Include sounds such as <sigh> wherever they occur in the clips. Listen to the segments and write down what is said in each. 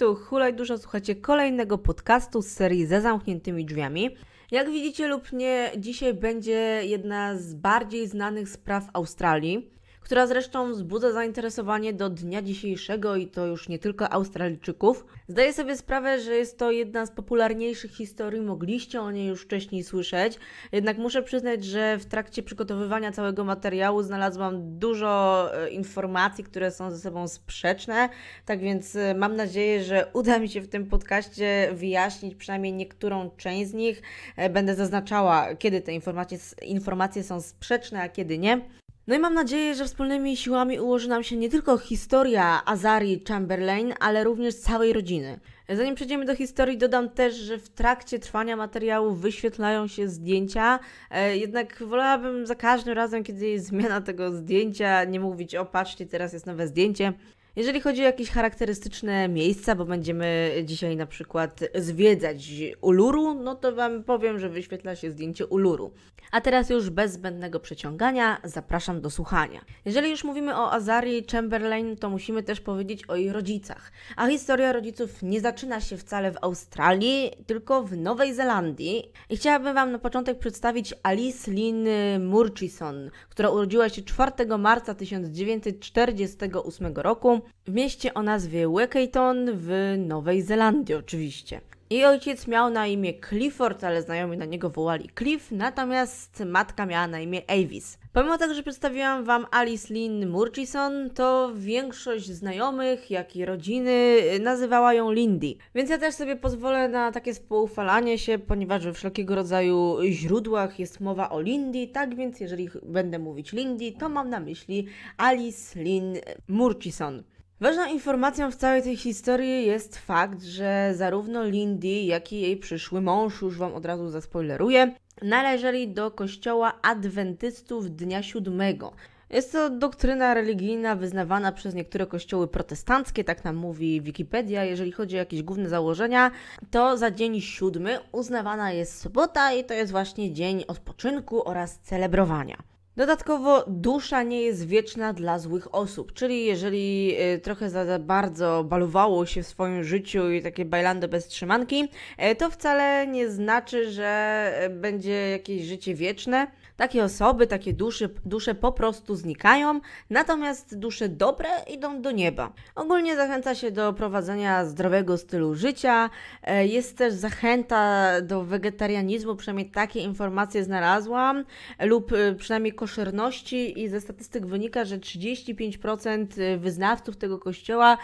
tu hulaj dużo, słuchacie kolejnego podcastu z serii Ze zamkniętymi drzwiami. Jak widzicie lub nie, dzisiaj będzie jedna z bardziej znanych spraw Australii która zresztą wzbudza zainteresowanie do dnia dzisiejszego i to już nie tylko Australijczyków. Zdaję sobie sprawę, że jest to jedna z popularniejszych historii, mogliście o niej już wcześniej słyszeć, jednak muszę przyznać, że w trakcie przygotowywania całego materiału znalazłam dużo e, informacji, które są ze sobą sprzeczne, tak więc e, mam nadzieję, że uda mi się w tym podcaście wyjaśnić przynajmniej niektórą część z nich. E, będę zaznaczała, kiedy te informacje, informacje są sprzeczne, a kiedy nie. No i mam nadzieję, że wspólnymi siłami ułoży nam się nie tylko historia Azari, Chamberlain, ale również całej rodziny. Zanim przejdziemy do historii, dodam też, że w trakcie trwania materiału wyświetlają się zdjęcia, e, jednak wolałabym za każdym razem, kiedy jest zmiana tego zdjęcia, nie mówić o patrzcie, teraz jest nowe zdjęcie, jeżeli chodzi o jakieś charakterystyczne miejsca, bo będziemy dzisiaj na przykład zwiedzać Uluru, no to Wam powiem, że wyświetla się zdjęcie Uluru. A teraz już bez zbędnego przeciągania, zapraszam do słuchania. Jeżeli już mówimy o Azarii Chamberlain, to musimy też powiedzieć o jej rodzicach. A historia rodziców nie zaczyna się wcale w Australii, tylko w Nowej Zelandii. I chciałabym Wam na początek przedstawić Alice Lynn Murchison, która urodziła się 4 marca 1948 roku w mieście o nazwie Wekayton w Nowej Zelandii oczywiście. Jej ojciec miał na imię Clifford, ale znajomi na niego wołali Cliff, natomiast matka miała na imię Avis. Pomimo tego, że przedstawiłam Wam Alice Lynn Murchison, to większość znajomych, jak i rodziny nazywała ją Lindy. Więc ja też sobie pozwolę na takie spoufalanie się, ponieważ we wszelkiego rodzaju źródłach jest mowa o Lindy, tak więc jeżeli będę mówić Lindy, to mam na myśli Alice Lynn Murchison. Ważną informacją w całej tej historii jest fakt, że zarówno Lindy, jak i jej przyszły mąż, już Wam od razu zaspoileruję, należeli do kościoła adwentystów Dnia Siódmego. Jest to doktryna religijna wyznawana przez niektóre kościoły protestanckie, tak nam mówi Wikipedia. Jeżeli chodzi o jakieś główne założenia, to za dzień siódmy uznawana jest sobota i to jest właśnie dzień odpoczynku oraz celebrowania. Dodatkowo dusza nie jest wieczna dla złych osób, czyli jeżeli y, trochę za bardzo balowało się w swoim życiu i takie bajlando bez trzymanki, y, to wcale nie znaczy, że y, będzie jakieś życie wieczne. Takie osoby, takie dusze, dusze po prostu znikają, natomiast dusze dobre idą do nieba. Ogólnie zachęca się do prowadzenia zdrowego stylu życia, e, jest też zachęta do wegetarianizmu, przynajmniej takie informacje znalazłam, lub e, przynajmniej koszerności i ze statystyk wynika, że 35% e, wyznawców tego kościoła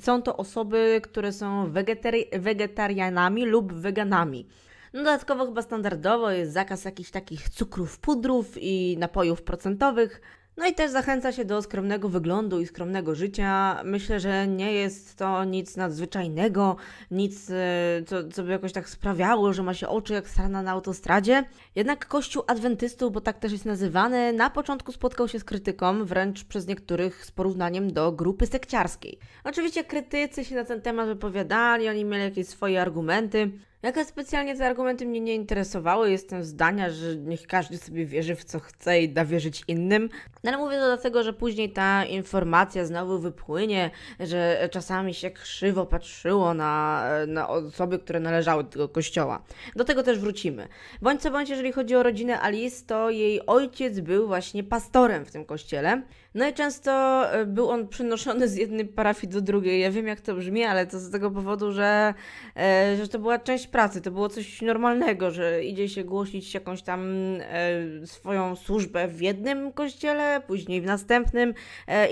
są to osoby, które są wegetari wegetarianami lub weganami. Dodatkowo chyba standardowo jest zakaz jakichś takich cukrów, pudrów i napojów procentowych. No i też zachęca się do skromnego wyglądu i skromnego życia. Myślę, że nie jest to nic nadzwyczajnego, nic, e, co, co by jakoś tak sprawiało, że ma się oczy jak strana na autostradzie. Jednak Kościół Adwentystów, bo tak też jest nazywany, na początku spotkał się z krytyką, wręcz przez niektórych z porównaniem do grupy sekciarskiej. Oczywiście krytycy się na ten temat wypowiadali, oni mieli jakieś swoje argumenty, Jaka specjalnie te argumenty mnie nie interesowały, jestem zdania, że niech każdy sobie wierzy w co chce i da wierzyć innym. No ale mówię to dlatego, że później ta informacja znowu wypłynie, że czasami się krzywo patrzyło na, na osoby, które należały do tego kościoła. Do tego też wrócimy. Bądź co bądź, jeżeli chodzi o rodzinę Alice, to jej ojciec był właśnie pastorem w tym kościele. No i często e, był on przenoszony z jednej parafii do drugiej. Ja wiem, jak to brzmi, ale to z tego powodu, że, e, że to była część pracy, to było coś normalnego, że idzie się głosić jakąś tam e, swoją służbę w jednym kościele, później w następnym.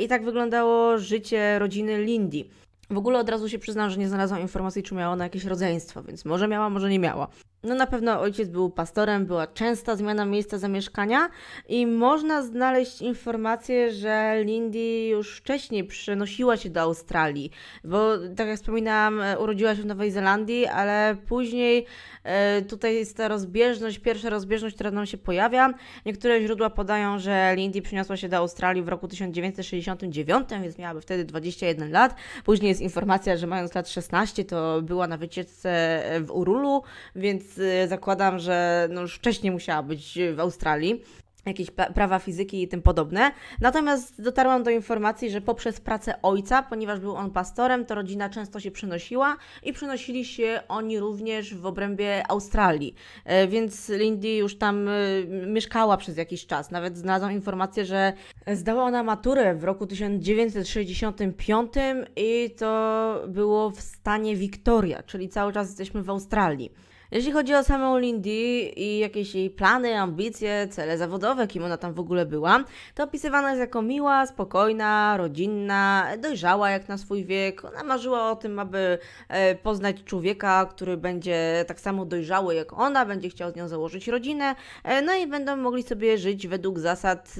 I tak wyglądało życie rodziny Lindy. W ogóle od razu się przyznam, że nie znalazłam informacji, czy miała ona jakieś rodzeństwo, więc może miała, może nie miała. No na pewno ojciec był pastorem, była częsta zmiana miejsca zamieszkania i można znaleźć informację, że Lindy już wcześniej przenosiła się do Australii, bo tak jak wspominałam, e, urodziła się w Nowej Zelandii, ale później e, tutaj jest ta rozbieżność, pierwsza rozbieżność, która nam się pojawia. Niektóre źródła podają, że Lindy przeniosła się do Australii w roku 1969, więc miałaby wtedy 21 lat. Później jest informacja, że mając lat 16 to była na wycieczce e, w Urulu, więc Y, zakładam, że no już wcześniej musiała być w Australii jakieś prawa fizyki i tym podobne. Natomiast dotarłam do informacji, że poprzez pracę ojca, ponieważ był on pastorem, to rodzina często się przenosiła i przenosili się oni również w obrębie Australii. E, więc Lindy już tam y, mieszkała przez jakiś czas. Nawet znalazłam informację, że zdała ona maturę w roku 1965 i to było w stanie Victoria, czyli cały czas jesteśmy w Australii. Jeśli chodzi o samą Lindy i jakieś jej plany, ambicje, cele zawodowe, kim ona tam w ogóle była, to opisywana jest jako miła, spokojna, rodzinna, dojrzała jak na swój wiek. Ona marzyła o tym, aby e, poznać człowieka, który będzie tak samo dojrzały jak ona, będzie chciał z nią założyć rodzinę, e, no i będą mogli sobie żyć według zasad, e,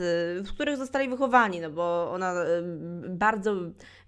w których zostali wychowani, no bo ona bardzo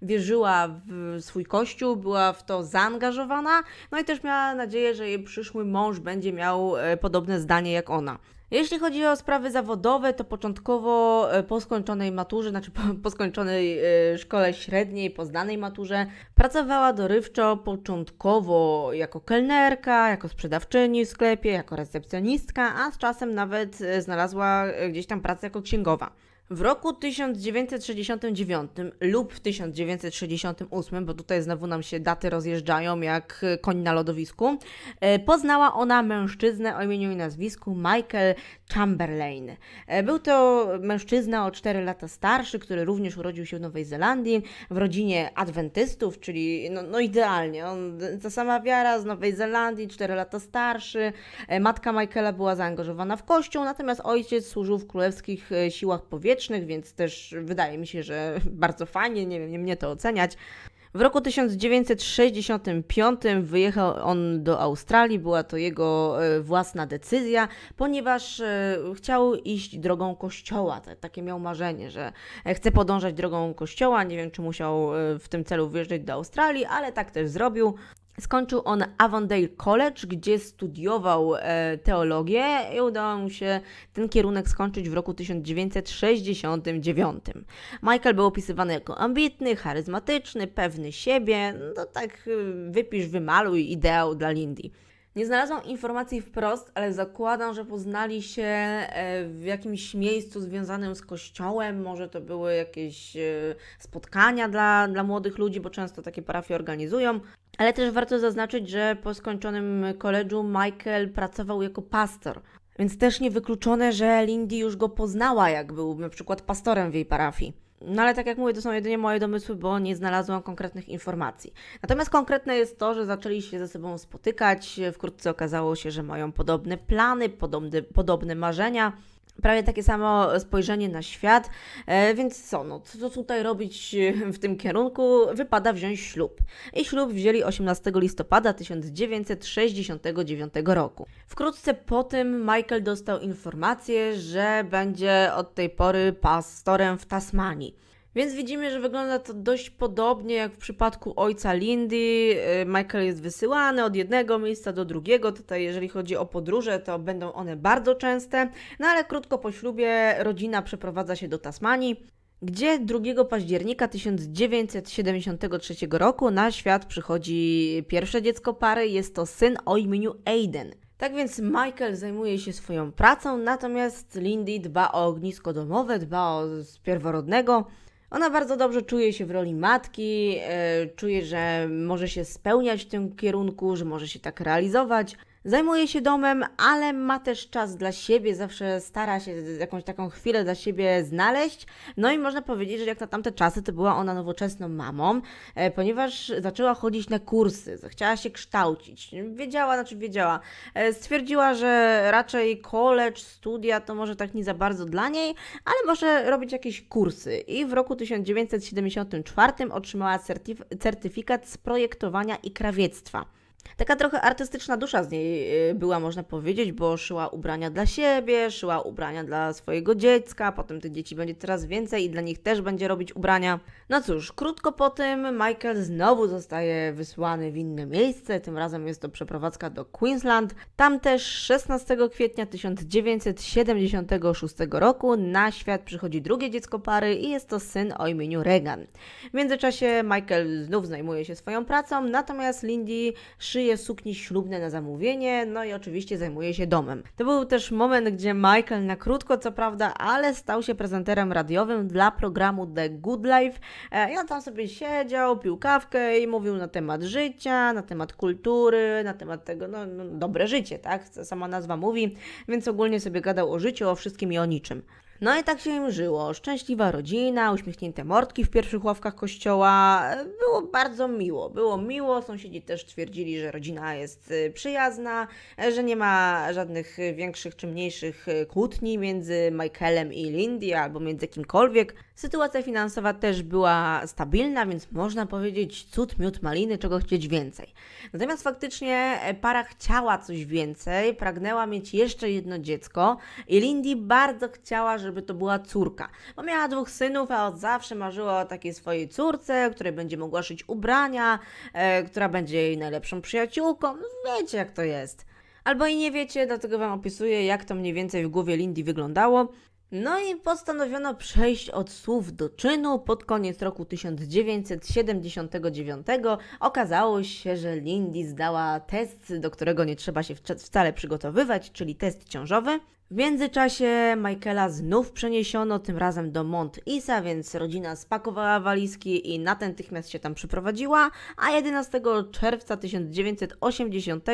wierzyła w swój kościół, była w to zaangażowana, no i też miała nadzieję, że jej przyszłość przyszły mąż będzie miał e, podobne zdanie jak ona. Jeśli chodzi o sprawy zawodowe, to początkowo e, po skończonej maturze, znaczy po, po skończonej e, szkole średniej, po zdanej maturze, pracowała dorywczo początkowo jako kelnerka, jako sprzedawczyni w sklepie, jako recepcjonistka, a z czasem nawet znalazła gdzieś tam pracę jako księgowa. W roku 1969 lub 1968, bo tutaj znowu nam się daty rozjeżdżają jak koń na lodowisku, e, poznała ona mężczyznę o imieniu i nazwisku Michael Chamberlain. E, był to mężczyzna o 4 lata starszy, który również urodził się w Nowej Zelandii w rodzinie adwentystów, czyli no, no idealnie, on, ta sama wiara z Nowej Zelandii, 4 lata starszy. E, matka Michaela była zaangażowana w kościół, natomiast ojciec służył w królewskich siłach powietrznych więc też wydaje mi się, że bardzo fajnie, nie wiem, nie mnie to oceniać. W roku 1965 wyjechał on do Australii, była to jego e, własna decyzja, ponieważ e, chciał iść drogą kościoła. Takie miał marzenie, że e, chce podążać drogą kościoła. Nie wiem, czy musiał w tym celu wyjeżdżać do Australii, ale tak też zrobił. Skończył on Avondale College, gdzie studiował e, teologię i udało mu się ten kierunek skończyć w roku 1969. Michael był opisywany jako ambitny, charyzmatyczny, pewny siebie, no tak e, wypisz, wymaluj ideał dla Lindy. Nie znalazłam informacji wprost, ale zakładam, że poznali się e, w jakimś miejscu związanym z kościołem. Może to były jakieś e, spotkania dla, dla młodych ludzi, bo często takie parafie organizują. Ale też warto zaznaczyć, że po skończonym koledżu Michael pracował jako pastor. Więc też niewykluczone, że Lindy już go poznała, jak był na przykład pastorem w jej parafii. No ale tak jak mówię, to są jedynie moje domysły, bo nie znalazłam konkretnych informacji. Natomiast konkretne jest to, że zaczęli się ze sobą spotykać. Wkrótce okazało się, że mają podobne plany, podobne, podobne marzenia prawie takie samo spojrzenie na świat, e, więc co, no co tutaj robić e, w tym kierunku? Wypada wziąć ślub. I ślub wzięli 18 listopada 1969 roku. Wkrótce po tym Michael dostał informację, że będzie od tej pory pastorem w Tasmanii. Więc widzimy, że wygląda to dość podobnie jak w przypadku ojca Lindy. Y, Michael jest wysyłany od jednego miejsca do drugiego. Tutaj, jeżeli chodzi o podróże, to będą one bardzo częste. No ale krótko po ślubie rodzina przeprowadza się do Tasmanii, gdzie 2 października 1973 roku na świat przychodzi pierwsze dziecko pary. Jest to syn o imieniu Aiden. Tak więc Michael zajmuje się swoją pracą, natomiast Lindy dba o ognisko domowe, dba o pierworodnego. Ona bardzo dobrze czuje się w roli matki, e, czuje, że może się spełniać w tym kierunku, że może się tak realizować. Zajmuje się domem, ale ma też czas dla siebie, zawsze stara się jakąś taką chwilę dla siebie znaleźć. No i można powiedzieć, że jak na tamte czasy to była ona nowoczesną mamą, e, ponieważ zaczęła chodzić na kursy, chciała się kształcić. Wiedziała, znaczy wiedziała. E, stwierdziła, że raczej college, studia to może tak nie za bardzo dla niej, ale może robić jakieś kursy. I w roku 1974 otrzymała certyfikat z projektowania i krawiectwa. Taka trochę artystyczna dusza z niej y, była, można powiedzieć, bo szyła ubrania dla siebie, szyła ubrania dla swojego dziecka, potem tych dzieci będzie coraz więcej i dla nich też będzie robić ubrania. No cóż, krótko po tym Michael znowu zostaje wysłany w inne miejsce, tym razem jest to przeprowadzka do Queensland. Tam też 16 kwietnia 1976 roku na świat przychodzi drugie dziecko pary i jest to syn o imieniu Regan. W międzyczasie Michael znów zajmuje się swoją pracą, natomiast Lindy szyję sukni ślubne na zamówienie, no i oczywiście zajmuje się domem. To był też moment, gdzie Michael na krótko, co prawda, ale stał się prezenterem radiowym dla programu The Good Life. E, I on tam sobie siedział, pił kawkę i mówił na temat życia, na temat kultury, na temat tego, no, no dobre życie, tak? Sama nazwa mówi, więc ogólnie sobie gadał o życiu, o wszystkim i o niczym. No i tak się im żyło. Szczęśliwa rodzina, uśmiechnięte mordki w pierwszych ławkach kościoła. Było bardzo miło. Było miło, sąsiedzi też twierdzili, że rodzina jest y, przyjazna, e, że nie ma żadnych większych czy mniejszych kłótni między Michaelem i Lindy albo między kimkolwiek. Sytuacja finansowa też była stabilna, więc można powiedzieć cud, miód, maliny, czego chcieć więcej. Natomiast faktycznie e, para chciała coś więcej, pragnęła mieć jeszcze jedno dziecko i Lindy bardzo chciała, żeby to była córka. Bo miała dwóch synów, a od zawsze marzyła o takiej swojej córce, której będzie mogła szyć ubrania, e, która będzie jej najlepszą przyjaciółką. No, wiecie jak to jest. Albo i nie wiecie, dlatego Wam opisuję, jak to mniej więcej w głowie Lindy wyglądało. No i postanowiono przejść od słów do czynu. Pod koniec roku 1979 okazało się, że Lindy zdała test, do którego nie trzeba się wcale przygotowywać, czyli test ciążowy. W międzyczasie Michaela znów przeniesiono, tym razem do Mont Isa, więc rodzina spakowała walizki i natychmiast się tam przyprowadziła, a 11 czerwca 1980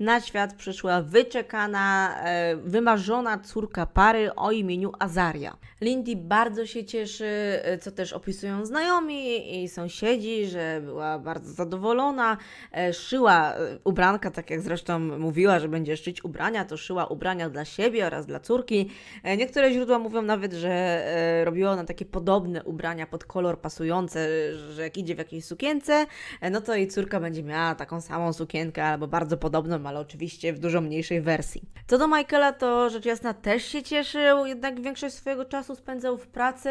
na świat przyszła wyczekana, e, wymarzona córka pary o imieniu Azaria. Lindy bardzo się cieszy, e, co też opisują znajomi i sąsiedzi, że była bardzo zadowolona, e, szyła ubranka, tak jak zresztą mówiła, że będzie szyć ubrania, to szyła ubrania dla siebie oraz dla córki. E, niektóre źródła mówią nawet, że e, robiła ona takie podobne ubrania pod kolor pasujące, że jak idzie w jakiejś sukience, e, no to jej córka będzie miała taką samą sukienkę albo bardzo podobną, ale oczywiście w dużo mniejszej wersji. Co do Michaela, to rzecz jasna też się cieszył, jednak większość swojego czasu spędzał w pracy,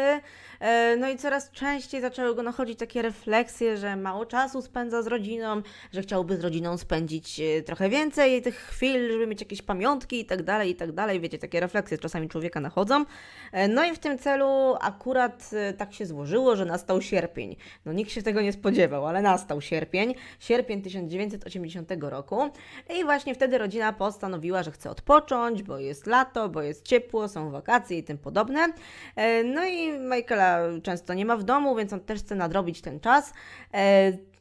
no i coraz częściej zaczęły go nachodzić takie refleksje, że mało czasu spędza z rodziną, że chciałby z rodziną spędzić trochę więcej tych chwil, żeby mieć jakieś pamiątki i tak dalej, i tak dalej wiecie, takie refleksje czasami człowieka nachodzą. E, no i w tym celu akurat e, tak się złożyło, że nastał sierpień. No nikt się tego nie spodziewał, ale nastał sierpień, sierpień 1980 roku i właśnie wtedy rodzina postanowiła, że chce odpocząć, bo jest lato, bo jest ciepło, są wakacje i tym podobne. E, no i Michaela często nie ma w domu, więc on też chce nadrobić ten czas.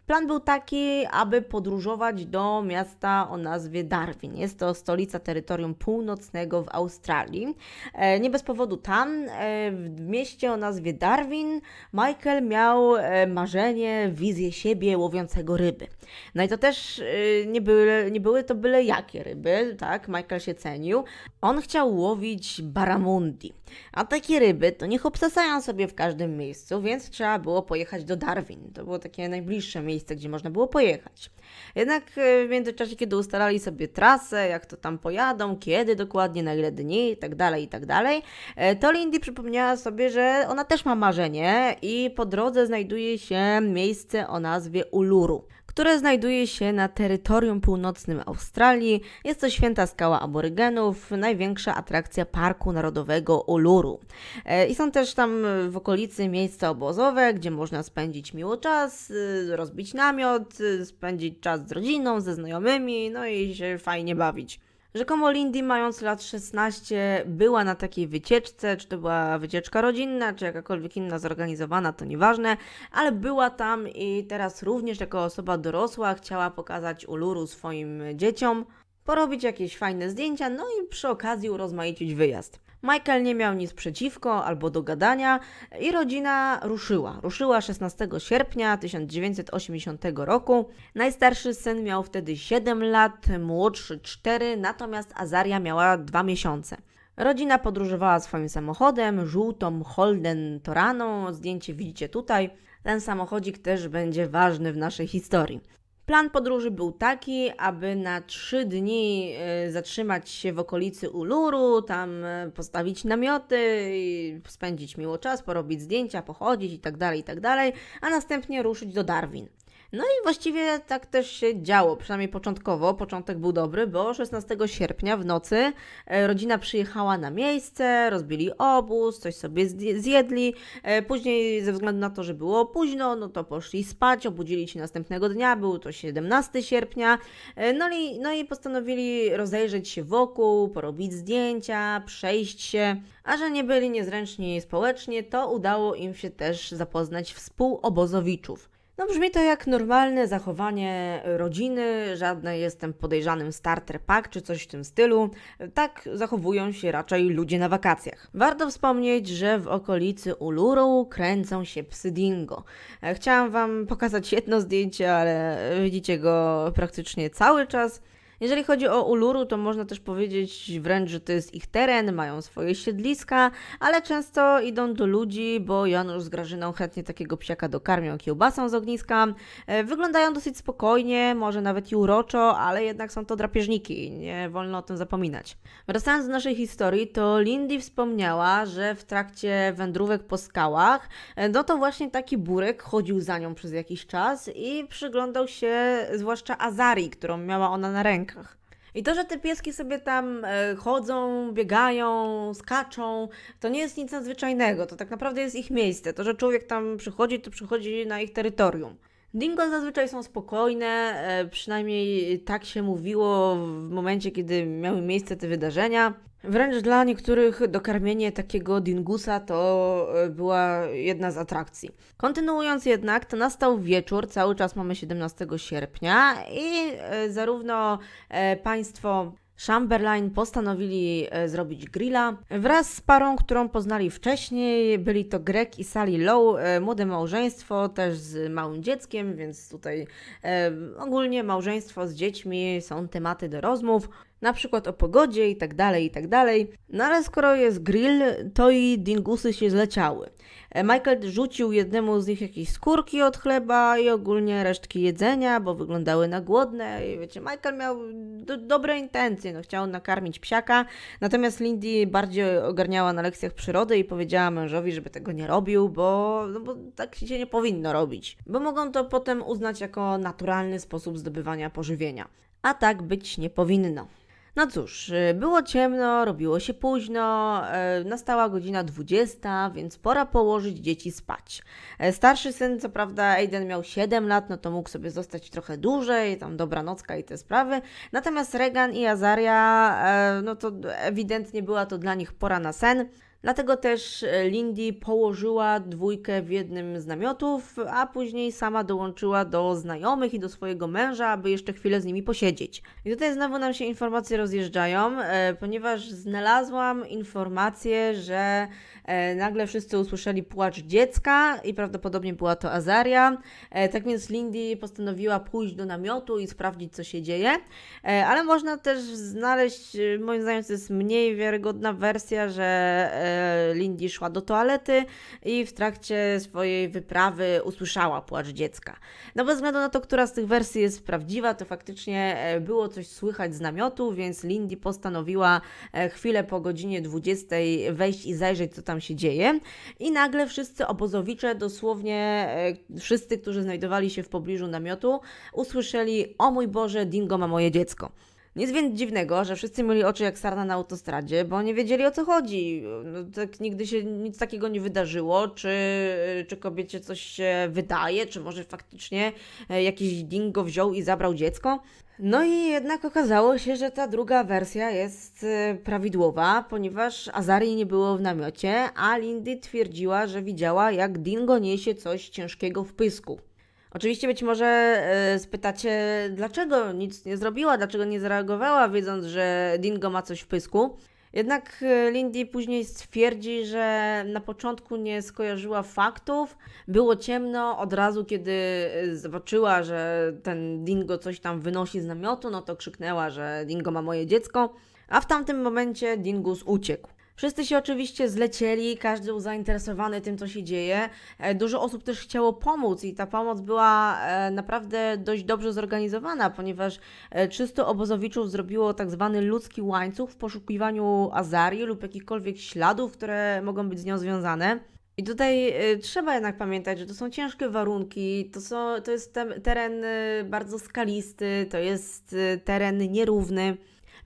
Plan był taki, aby podróżować do miasta o nazwie Darwin. Jest to stolica terytorium północnego w Australii. E, nie bez powodu tam, e, w mieście o nazwie Darwin, Michael miał e, marzenie, wizję siebie łowiącego ryby. No i to też nie były, nie były to byle jakie ryby, tak? Michael się cenił. On chciał łowić baramundi. A takie ryby to niech obsasają sobie w każdym miejscu, więc trzeba było pojechać do Darwin. To było takie najbliższe miejsce miejsce, gdzie można było pojechać. Jednak e, w międzyczasie, kiedy ustalali sobie trasę, jak to tam pojadą, kiedy dokładnie, na ile dni itd., tak itd., tak e, to Lindy przypomniała sobie, że ona też ma marzenie i po drodze znajduje się miejsce o nazwie Uluru które znajduje się na terytorium północnym Australii. Jest to święta skała aborygenów, największa atrakcja Parku Narodowego Uluru. E, I są też tam e, w okolicy miejsca obozowe, gdzie można spędzić miło czas, e, rozbić namiot, spędzić czas z rodziną, ze znajomymi, no i się fajnie bawić. Rzekomo Lindy, mając lat 16, była na takiej wycieczce, czy to była wycieczka rodzinna, czy jakakolwiek inna zorganizowana, to nieważne, ale była tam i teraz również jako osoba dorosła chciała pokazać uluru swoim dzieciom, porobić jakieś fajne zdjęcia, no i przy okazji urozmaicić wyjazd. Michael nie miał nic przeciwko albo do gadania i rodzina ruszyła. Ruszyła 16 sierpnia 1980 roku. Najstarszy syn miał wtedy 7 lat, młodszy 4, natomiast Azaria miała 2 miesiące. Rodzina podróżowała swoim samochodem, żółtą Holden Toraną, zdjęcie widzicie tutaj. Ten samochodzik też będzie ważny w naszej historii. Plan podróży był taki, aby na trzy dni e, zatrzymać się w okolicy Uluru, tam e, postawić namioty, spędzić miło czas, porobić zdjęcia, pochodzić itd., tak itd., tak a następnie ruszyć do Darwin. No i właściwie tak też się działo, przynajmniej początkowo. Początek był dobry, bo 16 sierpnia w nocy e, rodzina przyjechała na miejsce, rozbili obóz, coś sobie zjedli. E, później, ze względu na to, że było późno, no to poszli spać, obudzili się następnego dnia, był to 17 sierpnia. E, no i, no i postanowili rozejrzeć się wokół, porobić zdjęcia, przejść się. A że nie byli niezręczni społecznie, to udało im się też zapoznać współobozowiczów. No brzmi to jak normalne zachowanie rodziny, żadne jestem podejrzanym starter pack czy coś w tym stylu. Tak zachowują się raczej ludzie na wakacjach. Warto wspomnieć, że w okolicy Uluru kręcą się psy dingo. Chciałam Wam pokazać jedno zdjęcie, ale widzicie go praktycznie cały czas. Jeżeli chodzi o Uluru, to można też powiedzieć wręcz, że to jest ich teren, mają swoje siedliska, ale często idą do ludzi, bo Janusz z Grażyną chętnie takiego psiaka dokarmią kiełbasą z ogniska. E, wyglądają dosyć spokojnie, może nawet i uroczo, ale jednak są to drapieżniki, nie wolno o tym zapominać. Wracając do naszej historii, to Lindy wspomniała, że w trakcie wędrówek po skałach, e, no to właśnie taki burek chodził za nią przez jakiś czas i przyglądał się zwłaszcza Azari, którą miała ona na rękę rękach. I to, że te pieski sobie tam e, chodzą, biegają, skaczą, to nie jest nic nadzwyczajnego. To tak naprawdę jest ich miejsce. To, że człowiek tam przychodzi, to przychodzi na ich terytorium. Dingo zazwyczaj są spokojne, e, przynajmniej tak się mówiło w momencie, kiedy miały miejsce te wydarzenia. Wręcz dla niektórych dokarmienie takiego dingusa to e, była jedna z atrakcji. Kontynuując jednak, to nastał wieczór, cały czas mamy 17 sierpnia i e, zarówno państwo Chamberlain postanowili e, zrobić grilla. Wraz z parą, którą poznali wcześniej, byli to Greg i Sally Low, e, młode małżeństwo, też z małym dzieckiem, więc tutaj e, ogólnie małżeństwo z dziećmi są tematy do rozmów na przykład o pogodzie i tak dalej, i tak dalej. No ale skoro jest grill, to i dingusy się zleciały. E, Michael rzucił jednemu z nich jakieś skórki od chleba i ogólnie resztki jedzenia, bo wyglądały na głodne i wiecie, Michael miał do, dobre intencje, no chciał nakarmić psiaka, natomiast Lindy bardziej ogarniała na lekcjach przyrody i powiedziała mężowi, żeby tego nie robił, bo, no bo tak się nie powinno robić, bo mogą to potem uznać jako naturalny sposób zdobywania pożywienia. A tak być nie powinno. No cóż, y, było ciemno, robiło się późno, y, nastała godzina 20, więc pora położyć dzieci spać. Y, starszy syn, co prawda, Aiden miał 7 lat, no to mógł sobie zostać trochę dłużej, tam dobranocka i te sprawy. Natomiast Regan i Azaria, no to ewidentnie była to dla nich pora na sen. Dlatego też e, Lindy położyła dwójkę w jednym z namiotów, a później sama dołączyła do znajomych i do swojego męża, aby jeszcze chwilę z nimi posiedzieć. I tutaj znowu nam się informacje rozjeżdżają, e, ponieważ znalazłam informację, że E, nagle wszyscy usłyszeli płacz dziecka i prawdopodobnie była to Azaria. E, tak więc Lindy postanowiła pójść do namiotu i sprawdzić, co się dzieje. E, ale można też znaleźć, moim zdaniem to jest mniej wiarygodna wersja, że Lindy szła do toalety i w trakcie swojej wyprawy usłyszała płacz dziecka. No bez względu na to, która z tych wersji jest prawdziwa, to faktycznie było coś słychać z namiotu, więc Lindy postanowiła chwilę po godzinie 20 wejść i zajrzeć, co tam tam się dzieje. I nagle wszyscy obozowicze, dosłownie e, wszyscy, którzy znajdowali się w pobliżu namiotu, usłyszeli: O mój Boże, Dingo ma moje dziecko. Nic więc dziwnego, że wszyscy mieli oczy jak sarna na autostradzie, bo nie wiedzieli o co chodzi. No, tak nigdy się nic takiego nie wydarzyło, czy, e, czy kobiecie coś się wydaje, czy może faktycznie e, jakiś dingo wziął i zabrał dziecko. No i jednak okazało się, że ta druga wersja jest y, prawidłowa, ponieważ Azari nie było w namiocie, a Lindy twierdziła, że widziała, jak Dingo niesie coś ciężkiego w pysku. Oczywiście być może y, spytacie, dlaczego nic nie zrobiła, dlaczego nie zareagowała, wiedząc, że Dingo ma coś w pysku. Jednak e, Lindy później stwierdzi, że na początku nie skojarzyła faktów. Było ciemno, od razu kiedy e, zobaczyła, że ten dingo coś tam wynosi z namiotu, no to krzyknęła, że dingo ma moje dziecko, a w tamtym momencie dingus uciekł. Wszyscy się oczywiście zlecieli, każdy był zainteresowany tym, co się dzieje. E, dużo osób też chciało pomóc i ta pomoc była e, naprawdę dość dobrze zorganizowana, ponieważ 300 e, obozowiczów zrobiło tak zwany ludzki łańcuch w poszukiwaniu Azarii lub jakichkolwiek śladów, które mogą być z nią związane. I tutaj trzeba jednak pamiętać, że to są ciężkie warunki, to, są, to jest teren bardzo skalisty, to jest teren nierówny.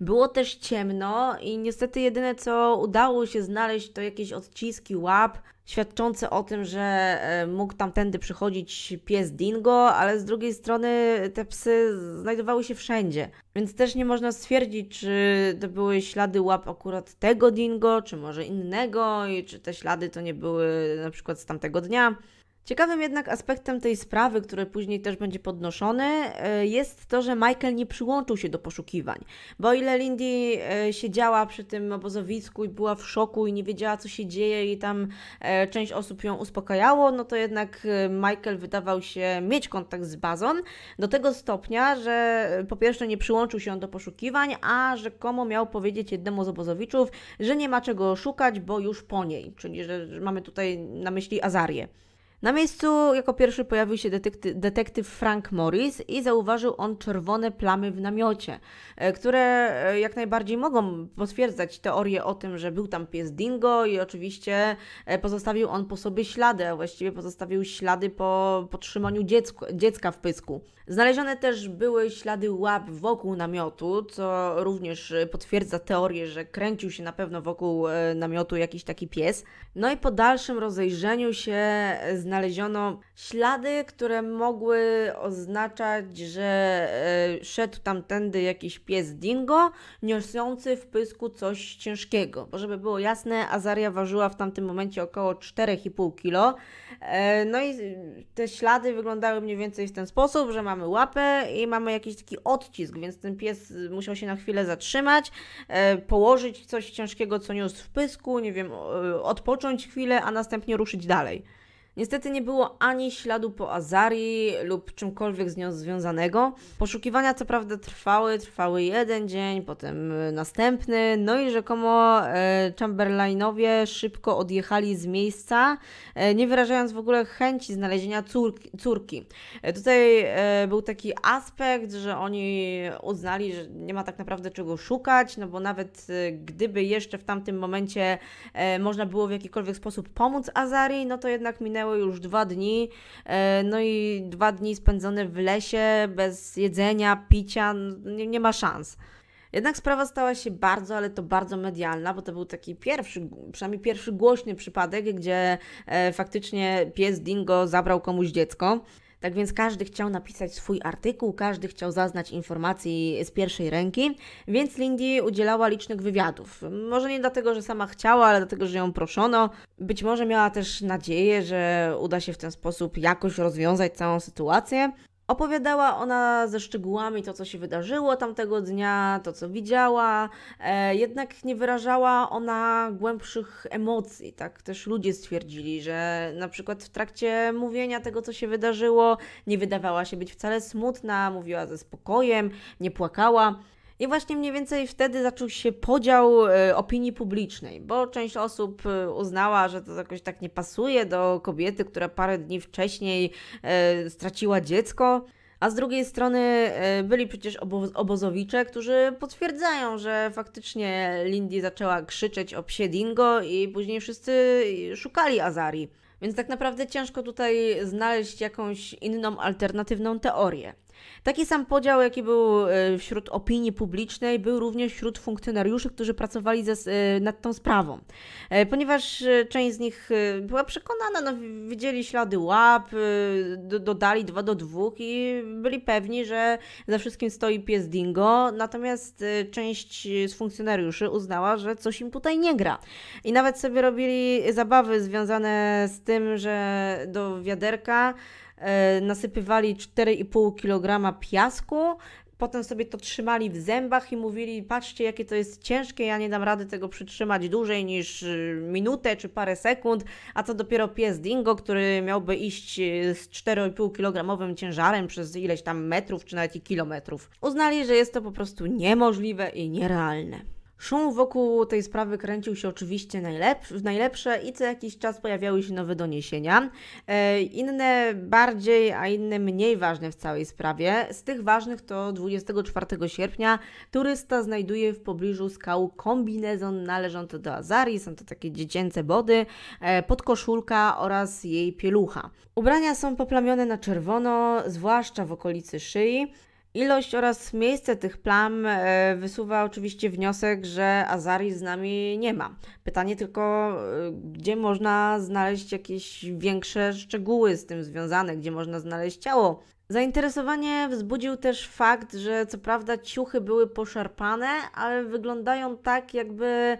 Było też ciemno i niestety jedyne co udało się znaleźć to jakieś odciski łap świadczące o tym, że e, mógł tamtędy przychodzić pies Dingo, ale z drugiej strony te psy znajdowały się wszędzie. Więc też nie można stwierdzić, czy to były ślady łap akurat tego Dingo, czy może innego i czy te ślady to nie były na przykład z tamtego dnia. Ciekawym jednak aspektem tej sprawy, który później też będzie podnoszony, e, jest to, że Michael nie przyłączył się do poszukiwań. Bo o ile Lindy e, siedziała przy tym obozowisku i była w szoku i nie wiedziała, co się dzieje, i tam e, część osób ją uspokajało, no to jednak Michael wydawał się mieć kontakt z bazon do tego stopnia, że po pierwsze nie przyłączył się on do poszukiwań, a rzekomo miał powiedzieć jednemu z obozowiczów, że nie ma czego szukać, bo już po niej. Czyli, że mamy tutaj na myśli Azarię. Na miejscu jako pierwszy pojawił się detekty, detektyw Frank Morris i zauważył on czerwone plamy w namiocie, e, które e, jak najbardziej mogą potwierdzać teorię o tym, że był tam pies Dingo i oczywiście e, pozostawił on po sobie ślady, a właściwie pozostawił ślady po, po trzymaniu dziecka w pysku. Znalezione też były ślady łap wokół namiotu, co również potwierdza teorię, że kręcił się na pewno wokół namiotu jakiś taki pies. No i po dalszym rozejrzeniu się znaleziono ślady, które mogły oznaczać, że e, szedł tamtędy jakiś pies dingo, niosący w pysku coś ciężkiego. Bo żeby było jasne, Azaria ważyła w tamtym momencie około 4,5 kg. E, no i te ślady wyglądały mniej więcej w ten sposób, że mamy łapę i mamy jakiś taki odcisk, więc ten pies musiał się na chwilę zatrzymać, e, położyć coś ciężkiego, co niósł w pysku, nie wiem, odpocząć chwilę, a następnie ruszyć dalej. Niestety nie było ani śladu po Azarii lub czymkolwiek z nią związanego. Poszukiwania co prawda trwały, trwały jeden dzień, potem e, następny, no i rzekomo e, Chamberlainowie szybko odjechali z miejsca, e, nie wyrażając w ogóle chęci znalezienia córki. córki. Tutaj był taki aspekt, że oni uznali, że nie ma tak naprawdę czego szukać, no bo nawet gdyby jeszcze w tamtym momencie można było w jakikolwiek sposób pomóc Azarii, no to jednak minęły minęły już dwa dni, e, no i dwa dni spędzone w lesie, bez jedzenia, picia, nie, nie ma szans. Jednak sprawa stała się bardzo, ale to bardzo medialna, bo to był taki pierwszy, przynajmniej pierwszy głośny przypadek, gdzie e, faktycznie pies Dingo zabrał komuś dziecko. Tak więc każdy chciał napisać swój artykuł, każdy chciał zaznać informacji z pierwszej ręki, więc Lindy udzielała licznych wywiadów. Może nie dlatego, że sama chciała, ale dlatego, że ją proszono. Być może miała też nadzieję, że uda się w ten sposób jakoś rozwiązać całą sytuację, Opowiadała ona ze szczegółami to, co się wydarzyło tamtego dnia, to, co widziała, e, jednak nie wyrażała ona głębszych emocji. Tak też ludzie stwierdzili, że na przykład w trakcie mówienia tego, co się wydarzyło, nie wydawała się być wcale smutna, mówiła ze spokojem, nie płakała. I właśnie mniej więcej wtedy zaczął się podział e, opinii publicznej, bo część osób e, uznała, że to jakoś tak nie pasuje do kobiety, która parę dni wcześniej e, straciła dziecko. A z drugiej strony byli przecież obo obozowicze, którzy potwierdzają, że faktycznie Lindy zaczęła krzyczeć o psie dingo i później wszyscy szukali Azari. Więc tak naprawdę ciężko tutaj znaleźć jakąś inną alternatywną teorię. Taki sam podział, jaki był e, wśród opinii publicznej, był również wśród funkcjonariuszy, którzy pracowali ze, e, nad tą sprawą. E, ponieważ część z nich była przekonana, no, widzieli ślady łap, do, dodali dwa do dwóch i byli pewni, że za wszystkim stoi pies Dingo, natomiast część z funkcjonariuszy uznała, że coś im tutaj nie gra. I nawet sobie robili zabawy związane z tym, że do wiaderka E, nasypywali 4,5 kg piasku, potem sobie to trzymali w zębach i mówili: Patrzcie, jakie to jest ciężkie, ja nie dam rady tego przytrzymać dłużej niż e, minutę czy parę sekund. A co dopiero pies Dingo, który miałby iść e, z 4,5 kg ciężarem przez ileś tam metrów czy nawet i kilometrów. Uznali, że jest to po prostu niemożliwe i nierealne. Szum wokół tej sprawy kręcił się oczywiście najlepsze, najlepsze i co jakiś czas pojawiały się nowe doniesienia. E, inne bardziej, a inne mniej ważne w całej sprawie. Z tych ważnych to 24 sierpnia turysta znajduje w pobliżu skał kombinezon należący do Azarii, są to takie dziecięce body, e, podkoszulka oraz jej pielucha. Ubrania są poplamione na czerwono, zwłaszcza w okolicy szyi. Ilość oraz miejsce tych plam e, wysuwa oczywiście wniosek, że Azari z nami nie ma. Pytanie tylko, e, gdzie można znaleźć jakieś większe szczegóły z tym związane, gdzie można znaleźć ciało. Zainteresowanie wzbudził też fakt, że co prawda ciuchy były poszarpane, ale wyglądają tak, jakby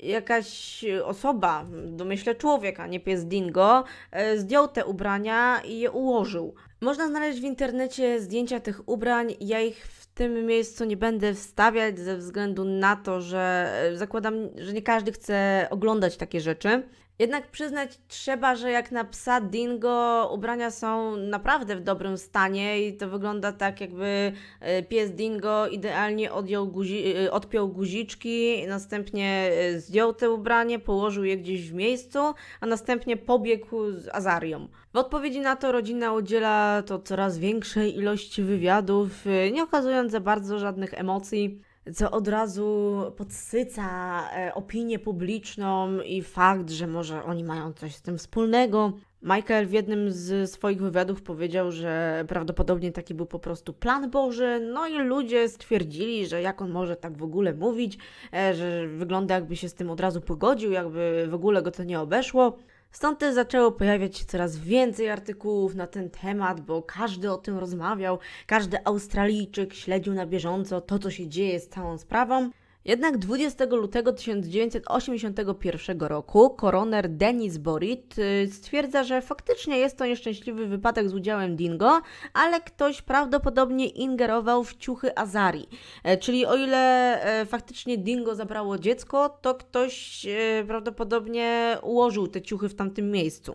jakaś osoba, domyślę człowieka, a nie pies Dingo, e, zdjął te ubrania i je ułożył. Można znaleźć w internecie zdjęcia tych ubrań. Ja ich w tym miejscu nie będę wstawiać ze względu na to, że e, zakładam, że nie każdy chce oglądać takie rzeczy. Jednak przyznać trzeba, że jak na psa dingo ubrania są naprawdę w dobrym stanie i to wygląda tak, jakby e, pies dingo idealnie odjął guzi e, odpiął guziczki, następnie e, zdjął te ubranie, położył je gdzieś w miejscu, a następnie pobiegł z azarią. W odpowiedzi na to rodzina udziela to coraz większej ilości wywiadów, nie okazując za bardzo żadnych emocji co od razu podsyca e, opinię publiczną i fakt, że może oni mają coś z tym wspólnego. Michael w jednym z swoich wywiadów powiedział, że prawdopodobnie taki był po prostu plan Boży, no i ludzie stwierdzili, że jak on może tak w ogóle mówić, e, że wygląda jakby się z tym od razu pogodził, jakby w ogóle go to nie obeszło. Stąd też zaczęło pojawiać się coraz więcej artykułów na ten temat, bo każdy o tym rozmawiał, każdy Australijczyk śledził na bieżąco to, co się dzieje z całą sprawą. Jednak 20 lutego 1981 roku koroner Denis Borit y, stwierdza, że faktycznie jest to nieszczęśliwy wypadek z udziałem Dingo, ale ktoś prawdopodobnie ingerował w ciuchy Azari. E, czyli o ile e, faktycznie Dingo zabrało dziecko, to ktoś e, prawdopodobnie ułożył te ciuchy w tamtym miejscu.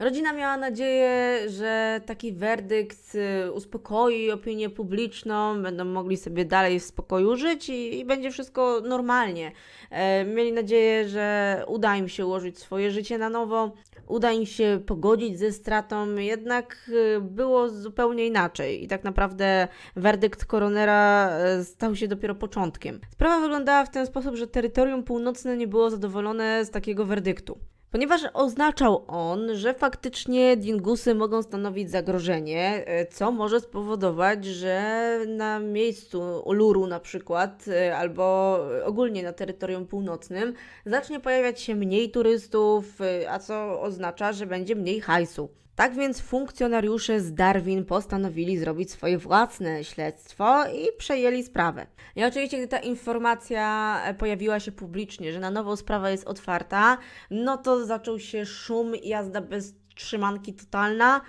Rodzina miała nadzieję, że taki werdykt y, uspokoi opinię publiczną, będą mogli sobie dalej w spokoju żyć i, i będzie wszystko normalnie. E, mieli nadzieję, że uda im się ułożyć swoje życie na nowo, uda im się pogodzić ze stratą, jednak y, było zupełnie inaczej i tak naprawdę werdykt koronera e, stał się dopiero początkiem. Sprawa wyglądała w ten sposób, że terytorium północne nie było zadowolone z takiego werdyktu ponieważ oznaczał on, że faktycznie dingusy mogą stanowić zagrożenie, e, co może spowodować, że na miejscu Uluru na przykład, e, albo ogólnie na terytorium północnym, zacznie pojawiać się mniej turystów, e, a co oznacza, że będzie mniej hajsu. Tak więc funkcjonariusze z Darwin postanowili zrobić swoje własne śledztwo i przejęli sprawę. I oczywiście, gdy ta informacja e, pojawiła się publicznie, że na nowo sprawa jest otwarta, no to zaczął się szum i jazda bez trzymanki totalna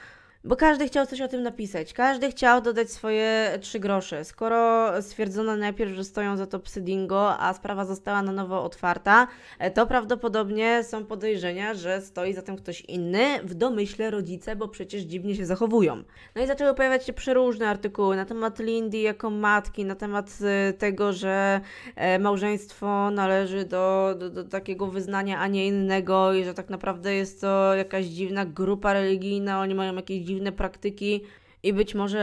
bo każdy chciał coś o tym napisać, każdy chciał dodać swoje trzy grosze. Skoro stwierdzono najpierw, że stoją za to psy dingo, a sprawa została na nowo otwarta, e, to prawdopodobnie są podejrzenia, że stoi za tym ktoś inny, w domyśle rodzice, bo przecież dziwnie się zachowują. No i zaczęły pojawiać się przeróżne artykuły na temat Lindy jako matki, na temat e, tego, że e, małżeństwo należy do, do, do takiego wyznania, a nie innego i że tak naprawdę jest to jakaś dziwna grupa religijna, oni mają jakieś dziwne praktyki. I być może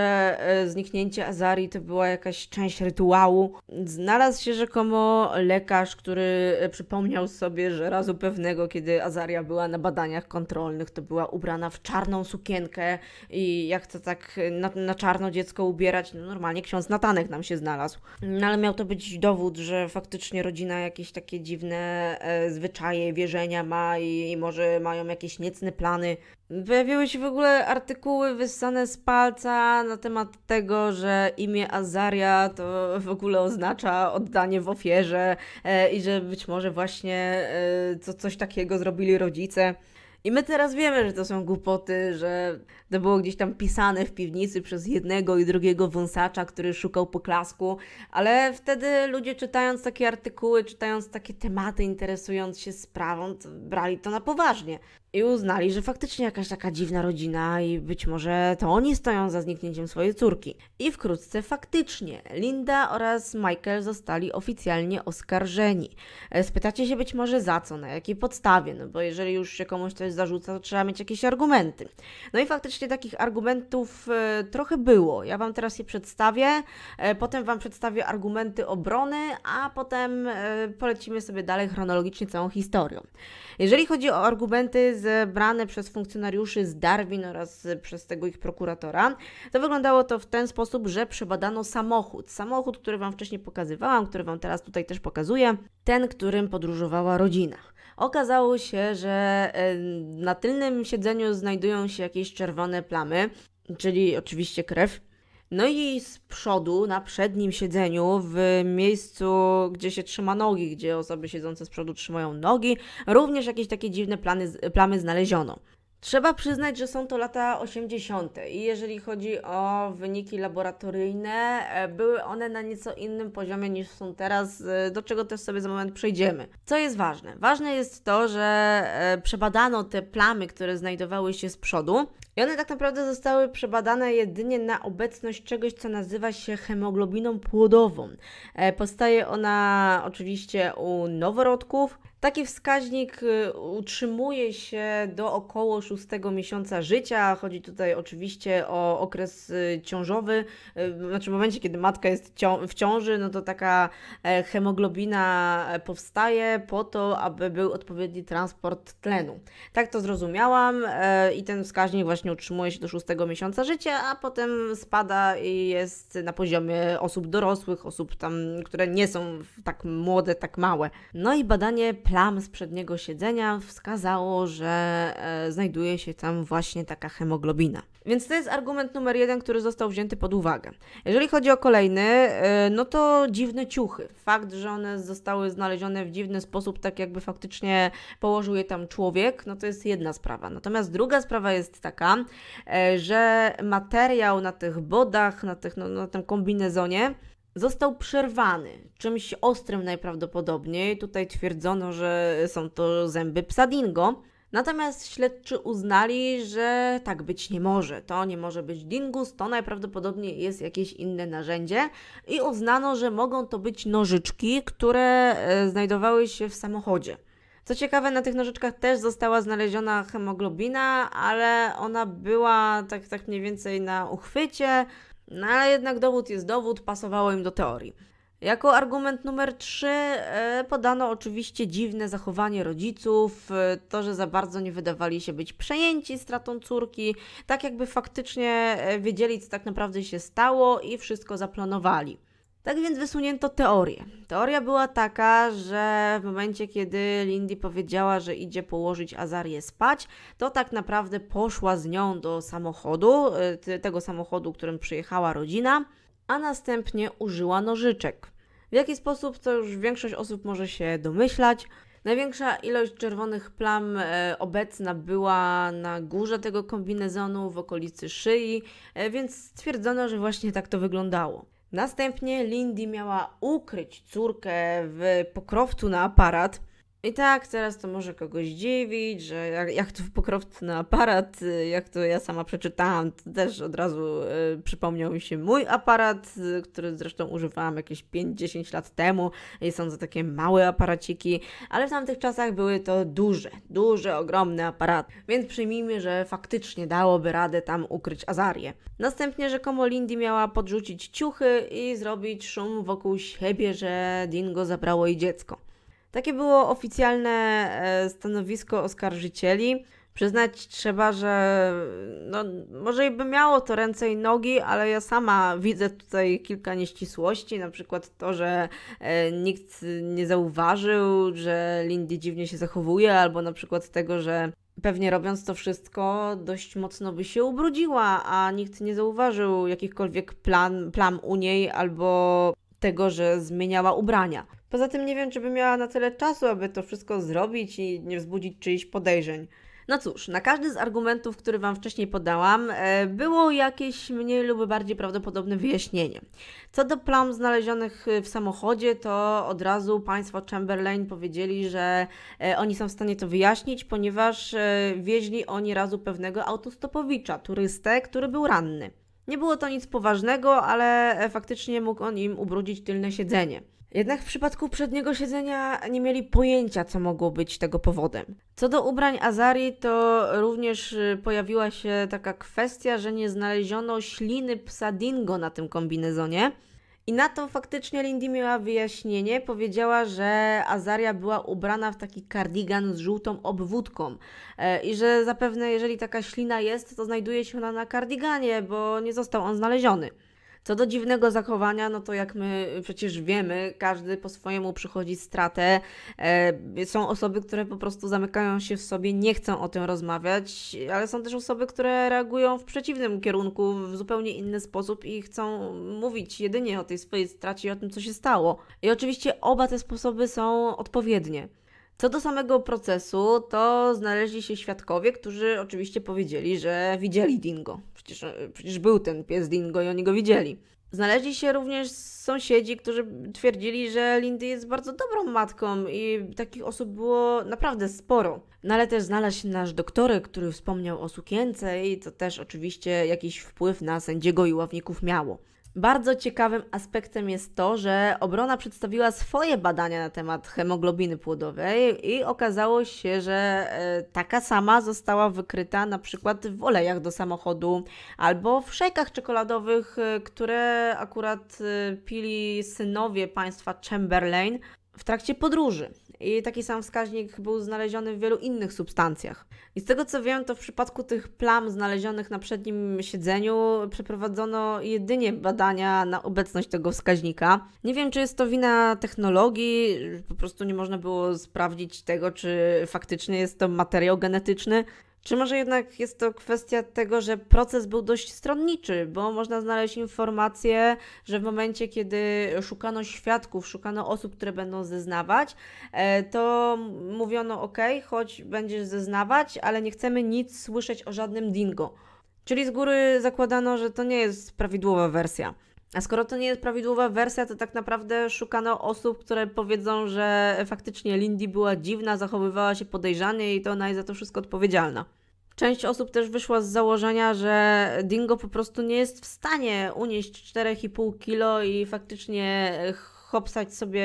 e, zniknięcie Azari to była jakaś część rytuału. Znalazł się rzekomo lekarz, który e, przypomniał sobie, że razu pewnego, kiedy Azaria była na badaniach kontrolnych, to była ubrana w czarną sukienkę i jak to tak na, na czarno dziecko ubierać, no normalnie ksiądz Natanek nam się znalazł. No ale miał to być dowód, że faktycznie rodzina jakieś takie dziwne e, zwyczaje, wierzenia ma i, i może mają jakieś niecne plany. Pojawiły się w ogóle artykuły wyssane z palca na temat tego, że imię Azaria to w ogóle oznacza oddanie w ofierze e, i że być może właśnie e, co, coś takiego zrobili rodzice. I my teraz wiemy, że to są głupoty, że to było gdzieś tam pisane w piwnicy przez jednego i drugiego wąsacza, który szukał poklasku, ale wtedy ludzie czytając takie artykuły, czytając takie tematy, interesując się sprawą, to brali to na poważnie i uznali, że faktycznie jakaś taka dziwna rodzina i być może to oni stoją za zniknięciem swojej córki. I wkrótce faktycznie Linda oraz Michael zostali oficjalnie oskarżeni. E, spytacie się być może za co, na jakiej podstawie, no bo jeżeli już się komuś coś zarzuca, to trzeba mieć jakieś argumenty. No i faktycznie takich argumentów e, trochę było. Ja Wam teraz je przedstawię, e, potem Wam przedstawię argumenty obrony, a potem polecimy sobie dalej chronologicznie całą historią. Jeżeli chodzi o argumenty z zebrane przez funkcjonariuszy z Darwin oraz przez tego ich prokuratora. To wyglądało to w ten sposób, że przebadano samochód. Samochód, który Wam wcześniej pokazywałam, który Wam teraz tutaj też pokazuję. Ten, którym podróżowała rodzina. Okazało się, że na tylnym siedzeniu znajdują się jakieś czerwone plamy, czyli oczywiście krew. No i z przodu, na przednim siedzeniu, w miejscu, gdzie się trzyma nogi, gdzie osoby siedzące z przodu trzymają nogi, również jakieś takie dziwne plany, plamy znaleziono. Trzeba przyznać, że są to lata 80. i jeżeli chodzi o wyniki laboratoryjne, e, były one na nieco innym poziomie niż są teraz, e, do czego też sobie za moment przejdziemy. Co jest ważne? Ważne jest to, że e, przebadano te plamy, które znajdowały się z przodu i one tak naprawdę zostały przebadane jedynie na obecność czegoś, co nazywa się hemoglobiną płodową. Powstaje ona oczywiście u noworodków, Taki wskaźnik y, utrzymuje się do około 6 miesiąca życia. Chodzi tutaj oczywiście o okres y, ciążowy, y, znaczy w momencie, kiedy matka jest w ciąży, no to taka e, hemoglobina e, powstaje po to, aby był odpowiedni transport tlenu. Tak to zrozumiałam e, i ten wskaźnik właśnie utrzymuje się do 6 miesiąca życia, a potem spada i jest na poziomie osób dorosłych, osób tam, które nie są tak młode, tak małe. No i badanie plam z przedniego siedzenia wskazało, że e, znajduje się tam właśnie taka hemoglobina. Więc to jest argument numer jeden, który został wzięty pod uwagę. Jeżeli chodzi o kolejny, e, no to dziwne ciuchy. Fakt, że one zostały znalezione w dziwny sposób, tak jakby faktycznie położył je tam człowiek, no to jest jedna sprawa. Natomiast druga sprawa jest taka, e, że materiał na tych bodach, na, tych, no, na tym kombinezonie został przerwany czymś ostrym najprawdopodobniej. Tutaj twierdzono, że są to zęby psa dingo. Natomiast śledczy uznali, że tak być nie może. To nie może być dingus, to najprawdopodobniej jest jakieś inne narzędzie i uznano, że mogą to być nożyczki, które e, znajdowały się w samochodzie. Co ciekawe, na tych nożyczkach też została znaleziona hemoglobina, ale ona była tak, tak mniej więcej na uchwycie, no ale jednak dowód jest dowód, pasowało im do teorii. Jako argument numer 3 e, podano oczywiście dziwne zachowanie rodziców, e, to, że za bardzo nie wydawali się być przejęci stratą córki, tak jakby faktycznie e, wiedzieli, co tak naprawdę się stało i wszystko zaplanowali. Tak więc wysunięto teorię. Teoria była taka, że w momencie, kiedy Lindy powiedziała, że idzie położyć Azarię spać, to tak naprawdę poszła z nią do samochodu, y, tego samochodu, którym przyjechała rodzina, a następnie użyła nożyczek. W jaki sposób, to już większość osób może się domyślać. Największa ilość czerwonych plam e, obecna była na górze tego kombinezonu, w okolicy szyi, e, więc stwierdzono, że właśnie tak to wyglądało. Następnie Lindy miała ukryć córkę w pokrowcu na aparat, i tak, teraz to może kogoś dziwić, że jak, jak to pokrowny aparat, y, jak to ja sama przeczytałam, to też od razu y, przypomniał mi się mój aparat, y, który zresztą używałam jakieś 5-10 lat temu i są to takie małe aparaciki, ale w tamtych czasach były to duże, duże, ogromne aparaty. Więc przyjmijmy, że faktycznie dałoby radę tam ukryć Azarię. Następnie rzekomo Lindy miała podrzucić ciuchy i zrobić szum wokół siebie, że Dingo zabrało jej dziecko. Takie było oficjalne e, stanowisko oskarżycieli. Przyznać trzeba, że no, może i by miało to ręce i nogi, ale ja sama widzę tutaj kilka nieścisłości, na przykład to, że e, nikt nie zauważył, że Lindy dziwnie się zachowuje, albo na przykład tego, że pewnie robiąc to wszystko dość mocno by się ubrudziła, a nikt nie zauważył jakichkolwiek plan, plam u niej albo tego, że zmieniała ubrania. Poza tym nie wiem, czy bym miała na tyle czasu, aby to wszystko zrobić i nie wzbudzić czyichś podejrzeń. No cóż, na każdy z argumentów, który Wam wcześniej podałam, e, było jakieś mniej lub bardziej prawdopodobne wyjaśnienie. Co do plam znalezionych e, w samochodzie, to od razu Państwo Chamberlain powiedzieli, że e, oni są w stanie to wyjaśnić, ponieważ wieźli oni razu pewnego autostopowicza, turystę, który był ranny. Nie było to nic poważnego, ale faktycznie mógł on im ubrudzić tylne siedzenie. Jednak w przypadku przedniego siedzenia nie mieli pojęcia, co mogło być tego powodem. Co do ubrań Azari, to również y, pojawiła się taka kwestia, że nie znaleziono śliny psa Dingo na tym kombinezonie. I na to faktycznie Lindy miała wyjaśnienie. Powiedziała, że Azaria była ubrana w taki kardigan z żółtą obwódką e, i że zapewne jeżeli taka ślina jest, to znajduje się ona na kardiganie, bo nie został on znaleziony. Co do dziwnego zachowania, no to jak my przecież wiemy, każdy po swojemu przychodzi stratę. E, są osoby, które po prostu zamykają się w sobie, nie chcą o tym rozmawiać, ale są też osoby, które reagują w przeciwnym kierunku, w zupełnie inny sposób i chcą mówić jedynie o tej swojej stracie i o tym, co się stało. I oczywiście oba te sposoby są odpowiednie. Co do samego procesu, to znaleźli się świadkowie, którzy oczywiście powiedzieli, że widzieli dingo. Przecież, przecież był ten pies dingo i oni go widzieli. Znaleźli się również sąsiedzi, którzy twierdzili, że Lindy jest bardzo dobrą matką i takich osób było naprawdę sporo. No ale też znalazł się nasz doktorek, który wspomniał o sukience i to też oczywiście jakiś wpływ na sędziego i ławników miało. Bardzo ciekawym aspektem jest to, że obrona przedstawiła swoje badania na temat hemoglobiny płodowej i okazało się, że e, taka sama została wykryta na przykład w olejach do samochodu albo w szejkach czekoladowych, e, które akurat e, pili synowie państwa Chamberlain w trakcie podróży. I taki sam wskaźnik był znaleziony w wielu innych substancjach. I z tego co wiem, to w przypadku tych plam znalezionych na przednim siedzeniu przeprowadzono jedynie badania na obecność tego wskaźnika. Nie wiem, czy jest to wina technologii, po prostu nie można było sprawdzić tego, czy faktycznie jest to materiał genetyczny, czy może jednak jest to kwestia tego, że proces był dość stronniczy, bo można znaleźć informacje, że w momencie, kiedy szukano świadków, szukano osób, które będą zeznawać, e, to mówiono: OK, choć będziesz zeznawać, ale nie chcemy nic słyszeć o żadnym dingo. Czyli z góry zakładano, że to nie jest prawidłowa wersja. A skoro to nie jest prawidłowa wersja, to tak naprawdę szukano osób, które powiedzą, że faktycznie Lindy była dziwna, zachowywała się podejrzanie i to ona jest za to wszystko odpowiedzialna. Część osób też wyszła z założenia, że Dingo po prostu nie jest w stanie unieść 4,5 kilo i faktycznie hopsać sobie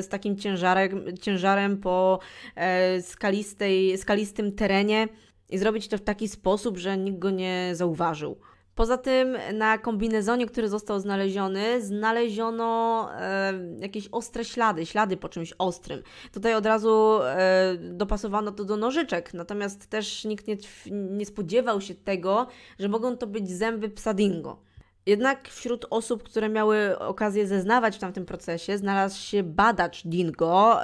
z takim ciężarem, ciężarem po e, skalistej, skalistym terenie i zrobić to w taki sposób, że nikt go nie zauważył. Poza tym na kombinezonie, który został znaleziony, znaleziono e, jakieś ostre ślady, ślady po czymś ostrym. Tutaj od razu e, dopasowano to do nożyczek, natomiast też nikt nie, nie spodziewał się tego, że mogą to być zęby psadingo. Jednak wśród osób, które miały okazję zeznawać w tamtym procesie, znalazł się badacz Dingo,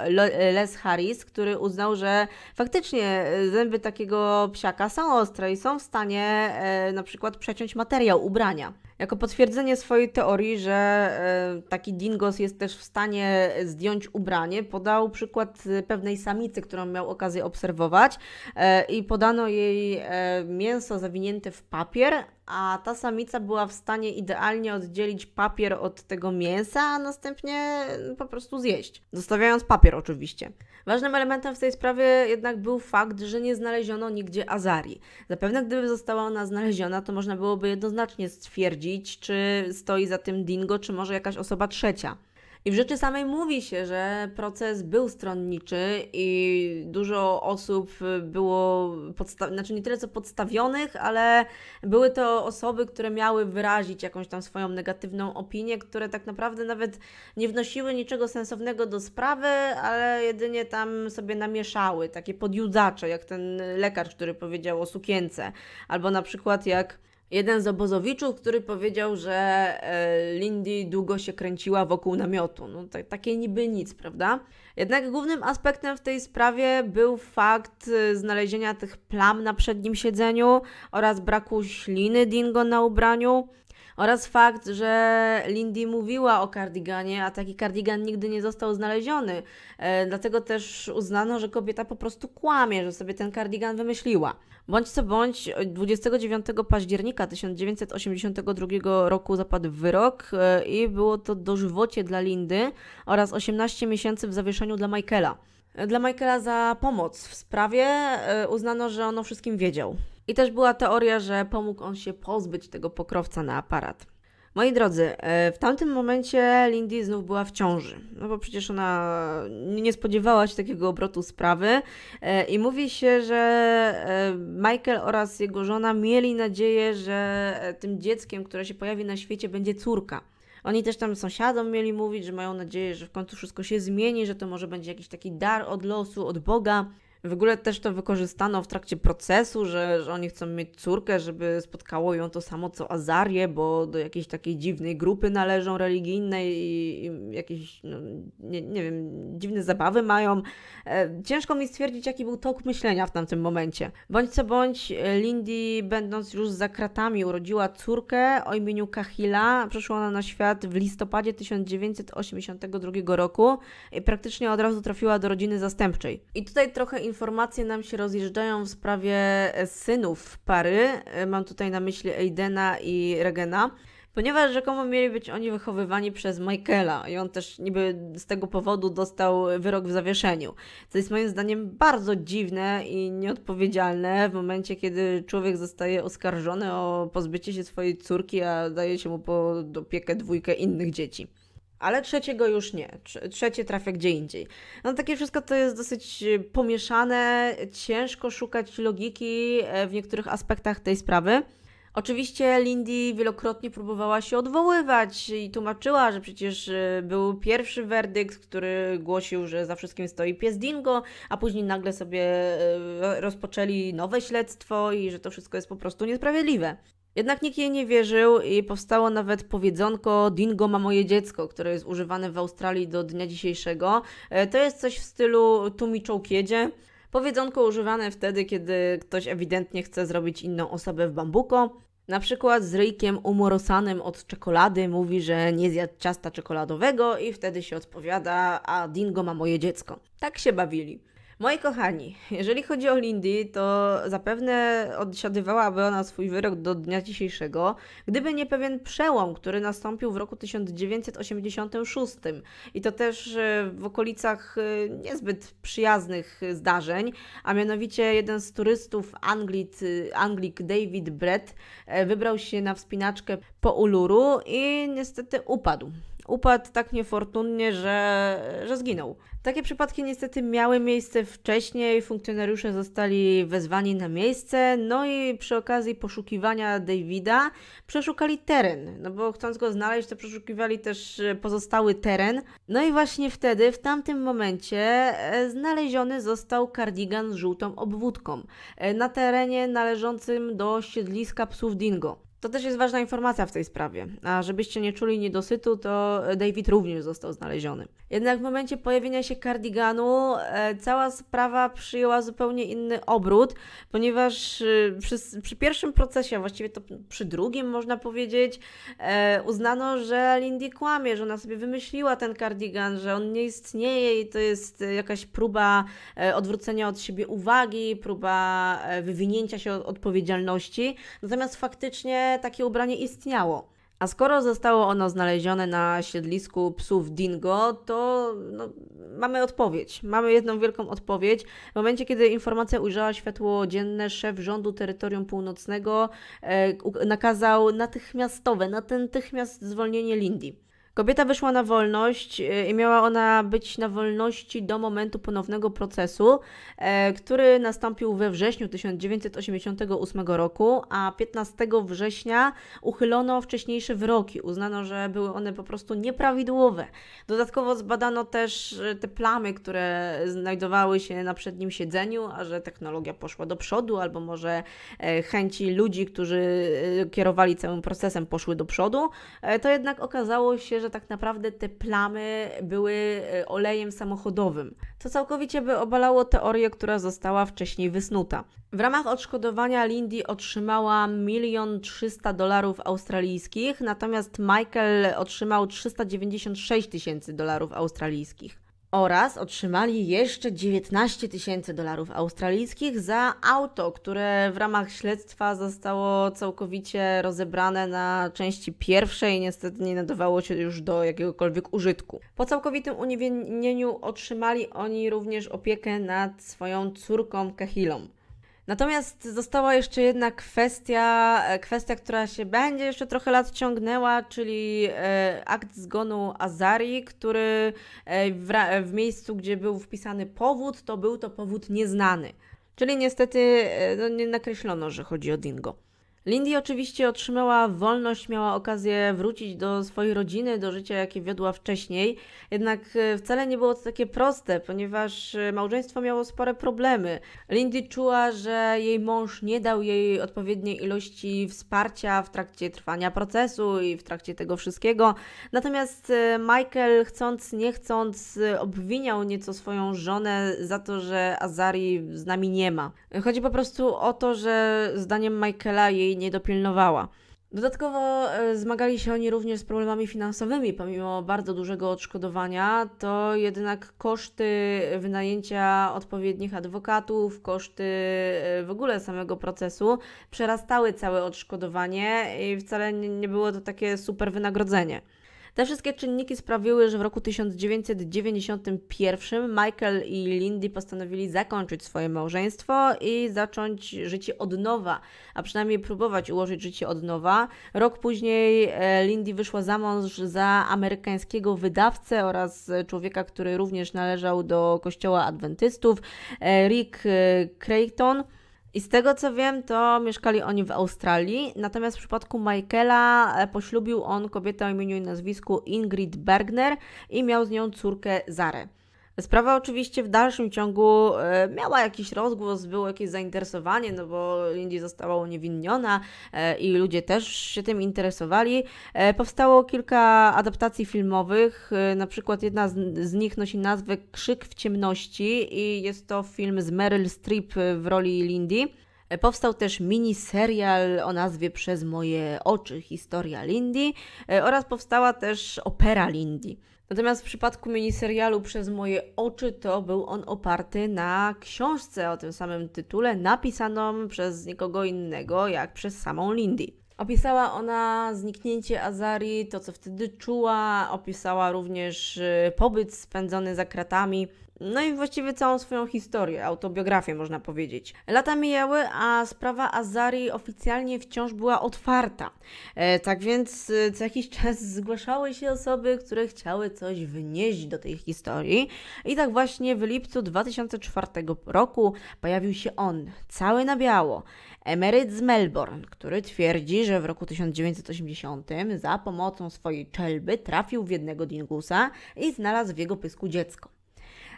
Les Harris, który uznał, że faktycznie zęby takiego psiaka są ostre i są w stanie e, na przykład przeciąć materiał ubrania. Jako potwierdzenie swojej teorii, że e, taki dingos jest też w stanie zdjąć ubranie, podał przykład pewnej samicy, którą miał okazję obserwować e, i podano jej mięso zawinięte w papier, a ta samica była w stanie idealnie oddzielić papier od tego mięsa, a następnie po prostu zjeść, zostawiając papier oczywiście. Ważnym elementem w tej sprawie jednak był fakt, że nie znaleziono nigdzie azarii. Zapewne gdyby została ona znaleziona, to można byłoby jednoznacznie stwierdzić, czy stoi za tym dingo, czy może jakaś osoba trzecia. I w rzeczy samej mówi się, że proces był stronniczy i dużo osób było, podsta- znaczy nie tyle co podstawionych, ale były to osoby, które miały wyrazić jakąś tam swoją negatywną opinię, które tak naprawdę nawet nie wnosiły niczego sensownego do sprawy, ale jedynie tam sobie namieszały, takie podjudzacze, jak ten lekarz, który powiedział o sukience, albo na przykład jak Jeden z obozowiczów, który powiedział, że e, Lindy długo się kręciła wokół namiotu. No, takie niby nic, prawda? Jednak głównym aspektem w tej sprawie był fakt e, znalezienia tych plam na przednim siedzeniu oraz braku śliny dingo na ubraniu. Oraz fakt, że Lindy mówiła o kardiganie, a taki kardigan nigdy nie został znaleziony. E, dlatego też uznano, że kobieta po prostu kłamie, że sobie ten kardigan wymyśliła. Bądź co bądź, 29 października 1982 roku zapadł wyrok e, i było to dożywocie dla Lindy oraz 18 miesięcy w zawieszeniu dla Michaela. E, dla Michaela za pomoc w sprawie e, uznano, że on o wszystkim wiedział. I też była teoria, że pomógł on się pozbyć tego pokrowca na aparat. Moi drodzy, e, w tamtym momencie Lindy znów była w ciąży, no bo przecież ona nie spodziewała się takiego obrotu sprawy e, i mówi się, że e, Michael oraz jego żona mieli nadzieję, że tym dzieckiem, które się pojawi na świecie, będzie córka. Oni też tam sąsiadom mieli mówić, że mają nadzieję, że w końcu wszystko się zmieni, że to może będzie jakiś taki dar od losu, od Boga. W ogóle też to wykorzystano w trakcie procesu, że, że oni chcą mieć córkę, żeby spotkało ją to samo co Azarię, bo do jakiejś takiej dziwnej grupy należą religijnej i, i jakieś, no, nie, nie wiem, dziwne zabawy mają. E, ciężko mi stwierdzić, jaki był tok myślenia w tamtym momencie. Bądź co bądź, e, Lindy, będąc już za kratami, urodziła córkę o imieniu Kahila. Przyszła ona na świat w listopadzie 1982 roku i praktycznie od razu trafiła do rodziny zastępczej. I tutaj trochę informacje nam się rozjeżdżają w sprawie e, synów pary. E, mam tutaj na myśli Aidena i Regena ponieważ rzekomo mieli być oni wychowywani przez Michaela i on też niby z tego powodu dostał wyrok w zawieszeniu. Co jest moim zdaniem bardzo dziwne i nieodpowiedzialne w momencie, kiedy człowiek zostaje oskarżony o pozbycie się swojej córki, a daje się mu pod opiekę dwójkę innych dzieci ale trzeciego już nie. Trzecie trafia gdzie indziej. No takie wszystko to jest dosyć y, pomieszane, ciężko szukać logiki e, w niektórych aspektach tej sprawy. Oczywiście Lindy wielokrotnie próbowała się odwoływać i tłumaczyła, że przecież y, był pierwszy werdykt, który głosił, że za wszystkim stoi pies Dingo, a później nagle sobie y, rozpoczęli nowe śledztwo i że to wszystko jest po prostu niesprawiedliwe. Jednak nikt jej nie wierzył i powstało nawet powiedzonko Dingo ma moje dziecko, które jest używane w Australii do dnia dzisiejszego. E, to jest coś w stylu "Tumi mi jedzie. Powiedzonko używane wtedy, kiedy ktoś ewidentnie chce zrobić inną osobę w bambuko. Na przykład z ryjkiem umorosanym od czekolady mówi, że nie zjadł ciasta czekoladowego i wtedy się odpowiada, a Dingo ma moje dziecko. Tak się bawili. Moi kochani, jeżeli chodzi o Lindy, to zapewne odsiadywałaby ona swój wyrok do dnia dzisiejszego, gdyby nie pewien przełom, który nastąpił w roku 1986. I to też e, w okolicach e, niezbyt przyjaznych zdarzeń, a mianowicie jeden z turystów Anglit, e, Anglik David Brett wybrał się na wspinaczkę po Uluru i niestety upadł upadł tak niefortunnie, że, że zginął. Takie przypadki niestety miały miejsce wcześniej, funkcjonariusze zostali wezwani na miejsce, no i przy okazji poszukiwania Davida przeszukali teren, no bo chcąc go znaleźć, to przeszukiwali też e, pozostały teren. No i właśnie wtedy, w tamtym momencie, e, znaleziony został kardigan z żółtą obwódką e, na terenie należącym do siedliska psów Dingo. To też jest ważna informacja w tej sprawie. A żebyście nie czuli niedosytu, to e, David również został znaleziony. Jednak w momencie pojawienia się kardiganu e, cała sprawa przyjęła zupełnie inny obrót, ponieważ e, przy, przy, pierwszym procesie, a właściwie to przy drugim można powiedzieć, e, uznano, że Lindy kłamie, że ona sobie wymyśliła ten kardigan, że on nie istnieje i to jest e, jakaś próba e, odwrócenia od siebie uwagi, próba wywinięcia się od odpowiedzialności. Natomiast faktycznie takie ubranie istniało. A skoro zostało ono znalezione na siedlisku psów Dingo, to no, mamy odpowiedź. Mamy jedną wielką odpowiedź. W momencie, kiedy informacja ujrzała światło dzienne, szef rządu terytorium północnego e, nakazał natychmiastowe, natychmiast zwolnienie Lindy. Kobieta wyszła na wolność y, i miała ona być na wolności do momentu ponownego procesu, e, który nastąpił we wrześniu 1988 roku, a 15 września uchylono wcześniejsze wyroki. Uznano, że były one po prostu nieprawidłowe. Dodatkowo zbadano też y, te plamy, które znajdowały się na przednim siedzeniu, a że technologia poszła do przodu, albo może e, chęci ludzi, którzy e, kierowali całym procesem, poszły do przodu, to jednak okazało się, że tak naprawdę te plamy były e, olejem samochodowym, co całkowicie by obalało teorię, która została wcześniej wysnuta. W ramach odszkodowania Lindy otrzymała 1 300 dolarów australijskich, natomiast Michael otrzymał 396 tysięcy dolarów australijskich oraz otrzymali jeszcze 19 tysięcy dolarów australijskich za auto, które w ramach śledztwa zostało całkowicie rozebrane na części pierwszej i niestety nie nadawało się już do jakiegokolwiek użytku. Po całkowitym uniewinnieniu otrzymali oni również opiekę nad swoją córką Kahilą. Natomiast została jeszcze jedna kwestia, e, kwestia, która się będzie jeszcze trochę lat ciągnęła, czyli e, akt zgonu Azari, który e, w, w miejscu, gdzie był wpisany powód, to był to powód nieznany. Czyli niestety no, nie nakreślono, że chodzi o dingo. Lindy oczywiście otrzymała wolność, miała okazję wrócić do swojej rodziny, do życia, jakie wiodła wcześniej. Jednak e, wcale nie było to takie proste, ponieważ e, małżeństwo miało spore problemy. Lindy czuła, że jej mąż nie dał jej odpowiedniej ilości wsparcia w trakcie trwania procesu i w trakcie tego wszystkiego. Natomiast e, Michael, chcąc nie chcąc, obwiniał nieco swoją żonę za to, że Azari z nami nie ma. Chodzi po prostu o to, że zdaniem Michaela jej jej nie dopilnowała. Dodatkowo e, zmagali się oni również z problemami finansowymi, pomimo bardzo dużego odszkodowania, to jednak koszty wynajęcia odpowiednich adwokatów, koszty e, w ogóle samego procesu przerastały całe odszkodowanie i wcale nie było to takie super wynagrodzenie. Te wszystkie czynniki sprawiły, że w roku 1991 Michael i Lindy postanowili zakończyć swoje małżeństwo i zacząć życie od nowa, a przynajmniej próbować ułożyć życie od nowa. Rok później e, Lindy wyszła za mąż za amerykańskiego wydawcę oraz człowieka, który również należał do kościoła adwentystów, e, Rick e, Creighton. I z tego co wiem, to mieszkali oni w Australii, natomiast w przypadku Michaela e, poślubił on kobietę o imieniu i nazwisku Ingrid Bergner i miał z nią córkę Zarę. Sprawa oczywiście w dalszym ciągu e, miała jakiś rozgłos, było jakieś zainteresowanie, no bo Lindy została uniewinniona e, i ludzie też się tym interesowali. E, powstało kilka adaptacji filmowych, na przykład jedna z, nich nosi nazwę Krzyk w ciemności i jest to film z Meryl Streep w roli Lindy. Powstał też mini serial o nazwie Przez moje oczy historia Lindy oraz powstała też opera Lindy. Natomiast w przypadku miniserialu Przez moje oczy to był on oparty na książce o tym samym tytule, napisaną przez nikogo innego jak przez samą Lindy. Opisała ona zniknięcie Azari, to co wtedy czuła, opisała również y, pobyt spędzony za kratami. No i właściwie całą swoją historię, autobiografię można powiedzieć. Lata mijały, a sprawa Azari oficjalnie wciąż była otwarta. E, tak więc y, co jakiś czas zgłaszały się osoby, które chciały coś wnieść do tej historii. I tak właśnie w lipcu 2004 roku pojawił się on, cały na biało. Emeryt z Melbourne, który twierdzi, że w roku 1980 za pomocą swojej czelby trafił w jednego dingusa i znalazł w jego pysku dziecko.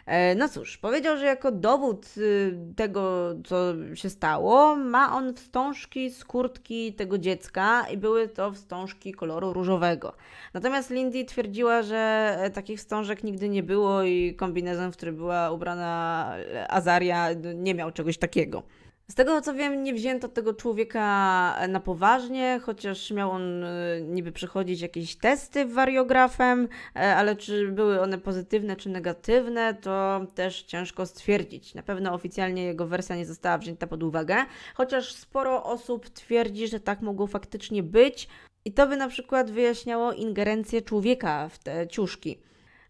E, no cóż, powiedział, że jako dowód y, tego, co się stało, ma on wstążki z kurtki tego dziecka i były to wstążki koloru różowego. Natomiast Lindy twierdziła, że e, takich wstążek nigdy nie było i kombinezon, w który była ubrana Azaria, no, nie miał czegoś takiego. Z tego co wiem, nie wzięto tego człowieka e, na poważnie, chociaż miał on e, niby przechodzić jakieś testy wariografem, e, ale czy były one pozytywne czy negatywne, to też ciężko stwierdzić. Na pewno oficjalnie jego wersja nie została wzięta pod uwagę, chociaż sporo osób twierdzi, że tak mogło faktycznie być i to by na przykład wyjaśniało ingerencję człowieka w te ciuszki.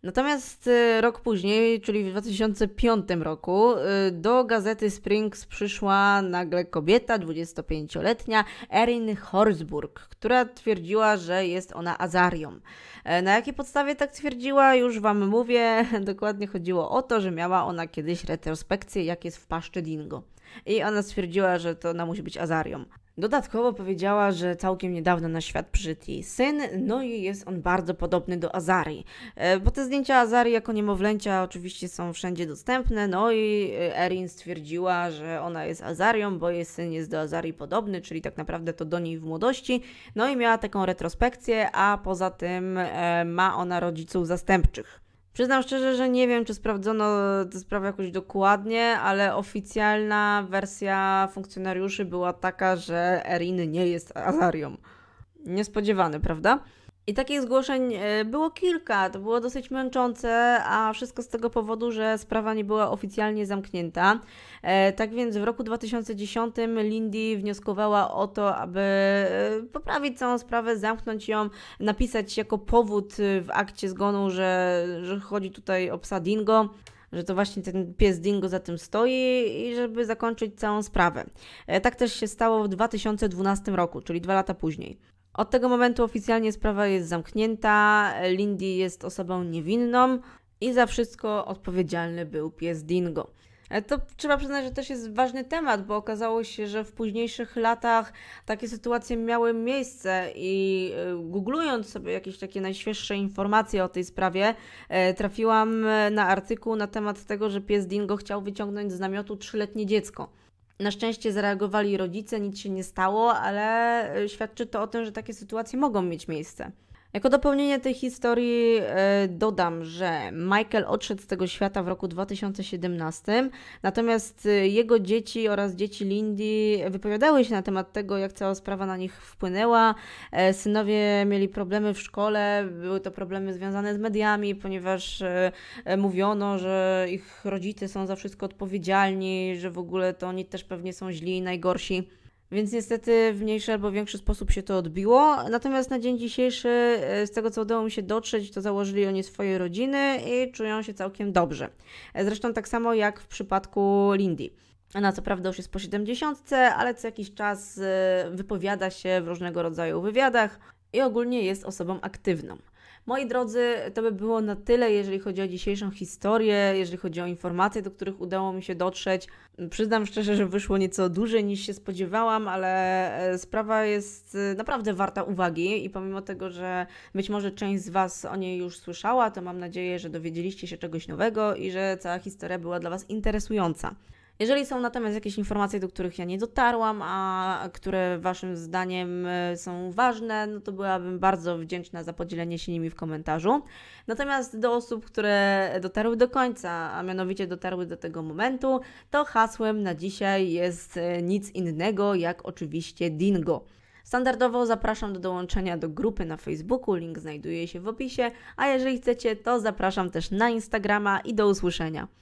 Natomiast y, rok później, czyli w 2005 roku, y, do gazety Springs przyszła nagle kobieta, 25-letnia, Erin Horsburg, która twierdziła, że jest ona Azarią. E, na jakiej podstawie tak twierdziła, już Wam mówię. <laughs> Dokładnie chodziło o to, że miała ona kiedyś retrospekcję, jak jest w paszczy Dingo. I ona stwierdziła, że to na musi być Azarią. Dodatkowo powiedziała, że całkiem niedawno na świat przyszedł jej syn, no i jest on bardzo podobny do Azari. E, bo te zdjęcia Azari jako niemowlęcia oczywiście są wszędzie dostępne, no i e, Erin stwierdziła, że ona jest Azarią, bo jej syn jest do Azari podobny, czyli tak naprawdę to do niej w młodości. No i miała taką retrospekcję, a poza tym e, ma ona rodziców zastępczych. Przyznam szczerze, że nie wiem, czy sprawdzono tę sprawę jakoś dokładnie, ale oficjalna wersja funkcjonariuszy była taka, że Erin nie jest Azarią. Niespodziewany, prawda? I takich zgłoszeń e, było kilka, to było dosyć męczące, a wszystko z tego powodu, że sprawa nie była oficjalnie zamknięta. E, tak więc w roku 2010 Lindy wnioskowała o to, aby e, poprawić całą sprawę, zamknąć ją, napisać jako powód w akcie zgonu, że, że chodzi tutaj o psa Dingo że to właśnie ten pies Dingo za tym stoi i żeby zakończyć całą sprawę. Tak też się stało w 2012 roku, czyli dwa lata później. Od tego momentu oficjalnie sprawa jest zamknięta, Lindy jest osobą niewinną i za wszystko odpowiedzialny był pies Dingo. E, to trzeba przyznać, że też jest ważny temat, bo okazało się, że w późniejszych latach takie sytuacje miały miejsce i e, googlując sobie jakieś takie najświeższe informacje o tej sprawie, e, trafiłam na artykuł na temat tego, że pies Dingo chciał wyciągnąć z namiotu trzyletnie dziecko. Na szczęście zareagowali rodzice, nic się nie stało, ale e, świadczy to o tym, że takie sytuacje mogą mieć miejsce. Jako dopełnienie tej historii e, dodam, że Michael odszedł z tego świata w roku 2017, natomiast e, jego dzieci oraz dzieci Lindy wypowiadały się na temat tego, jak cała sprawa na nich wpłynęła. E, synowie mieli problemy w szkole, były to problemy związane z mediami, ponieważ e, mówiono, że ich rodzice są za wszystko odpowiedzialni, że w ogóle to oni też pewnie są źli i najgorsi. Więc niestety w mniejszy albo większy sposób się to odbiło. Natomiast na dzień dzisiejszy, e, z tego co udało mi się dotrzeć, to założyli oni swoje rodziny i czują się całkiem dobrze. E, zresztą tak samo jak w przypadku Lindy. Ona co prawda już jest po 70, ale co jakiś czas e, wypowiada się w różnego rodzaju wywiadach i ogólnie jest osobą aktywną. Moi drodzy, to by było na tyle, jeżeli chodzi o dzisiejszą historię, jeżeli chodzi o informacje, do których udało mi się dotrzeć. Przyznam szczerze, że wyszło nieco dłużej niż się spodziewałam, ale e, sprawa jest e, naprawdę warta uwagi i pomimo tego, że być może część z Was o niej już słyszała, to mam nadzieję, że dowiedzieliście się czegoś nowego i że cała historia była dla Was interesująca. Jeżeli są natomiast jakieś informacje, do których ja nie dotarłam, a które Waszym zdaniem e, są ważne, no to byłabym bardzo wdzięczna za podzielenie się nimi w komentarzu. Natomiast do osób, które dotarły do końca, a mianowicie dotarły do tego momentu, to hasłem na dzisiaj jest e, nic innego jak oczywiście Dingo. Standardowo zapraszam do dołączenia do grupy na Facebooku, link znajduje się w opisie, a jeżeli chcecie, to zapraszam też na Instagrama i do usłyszenia.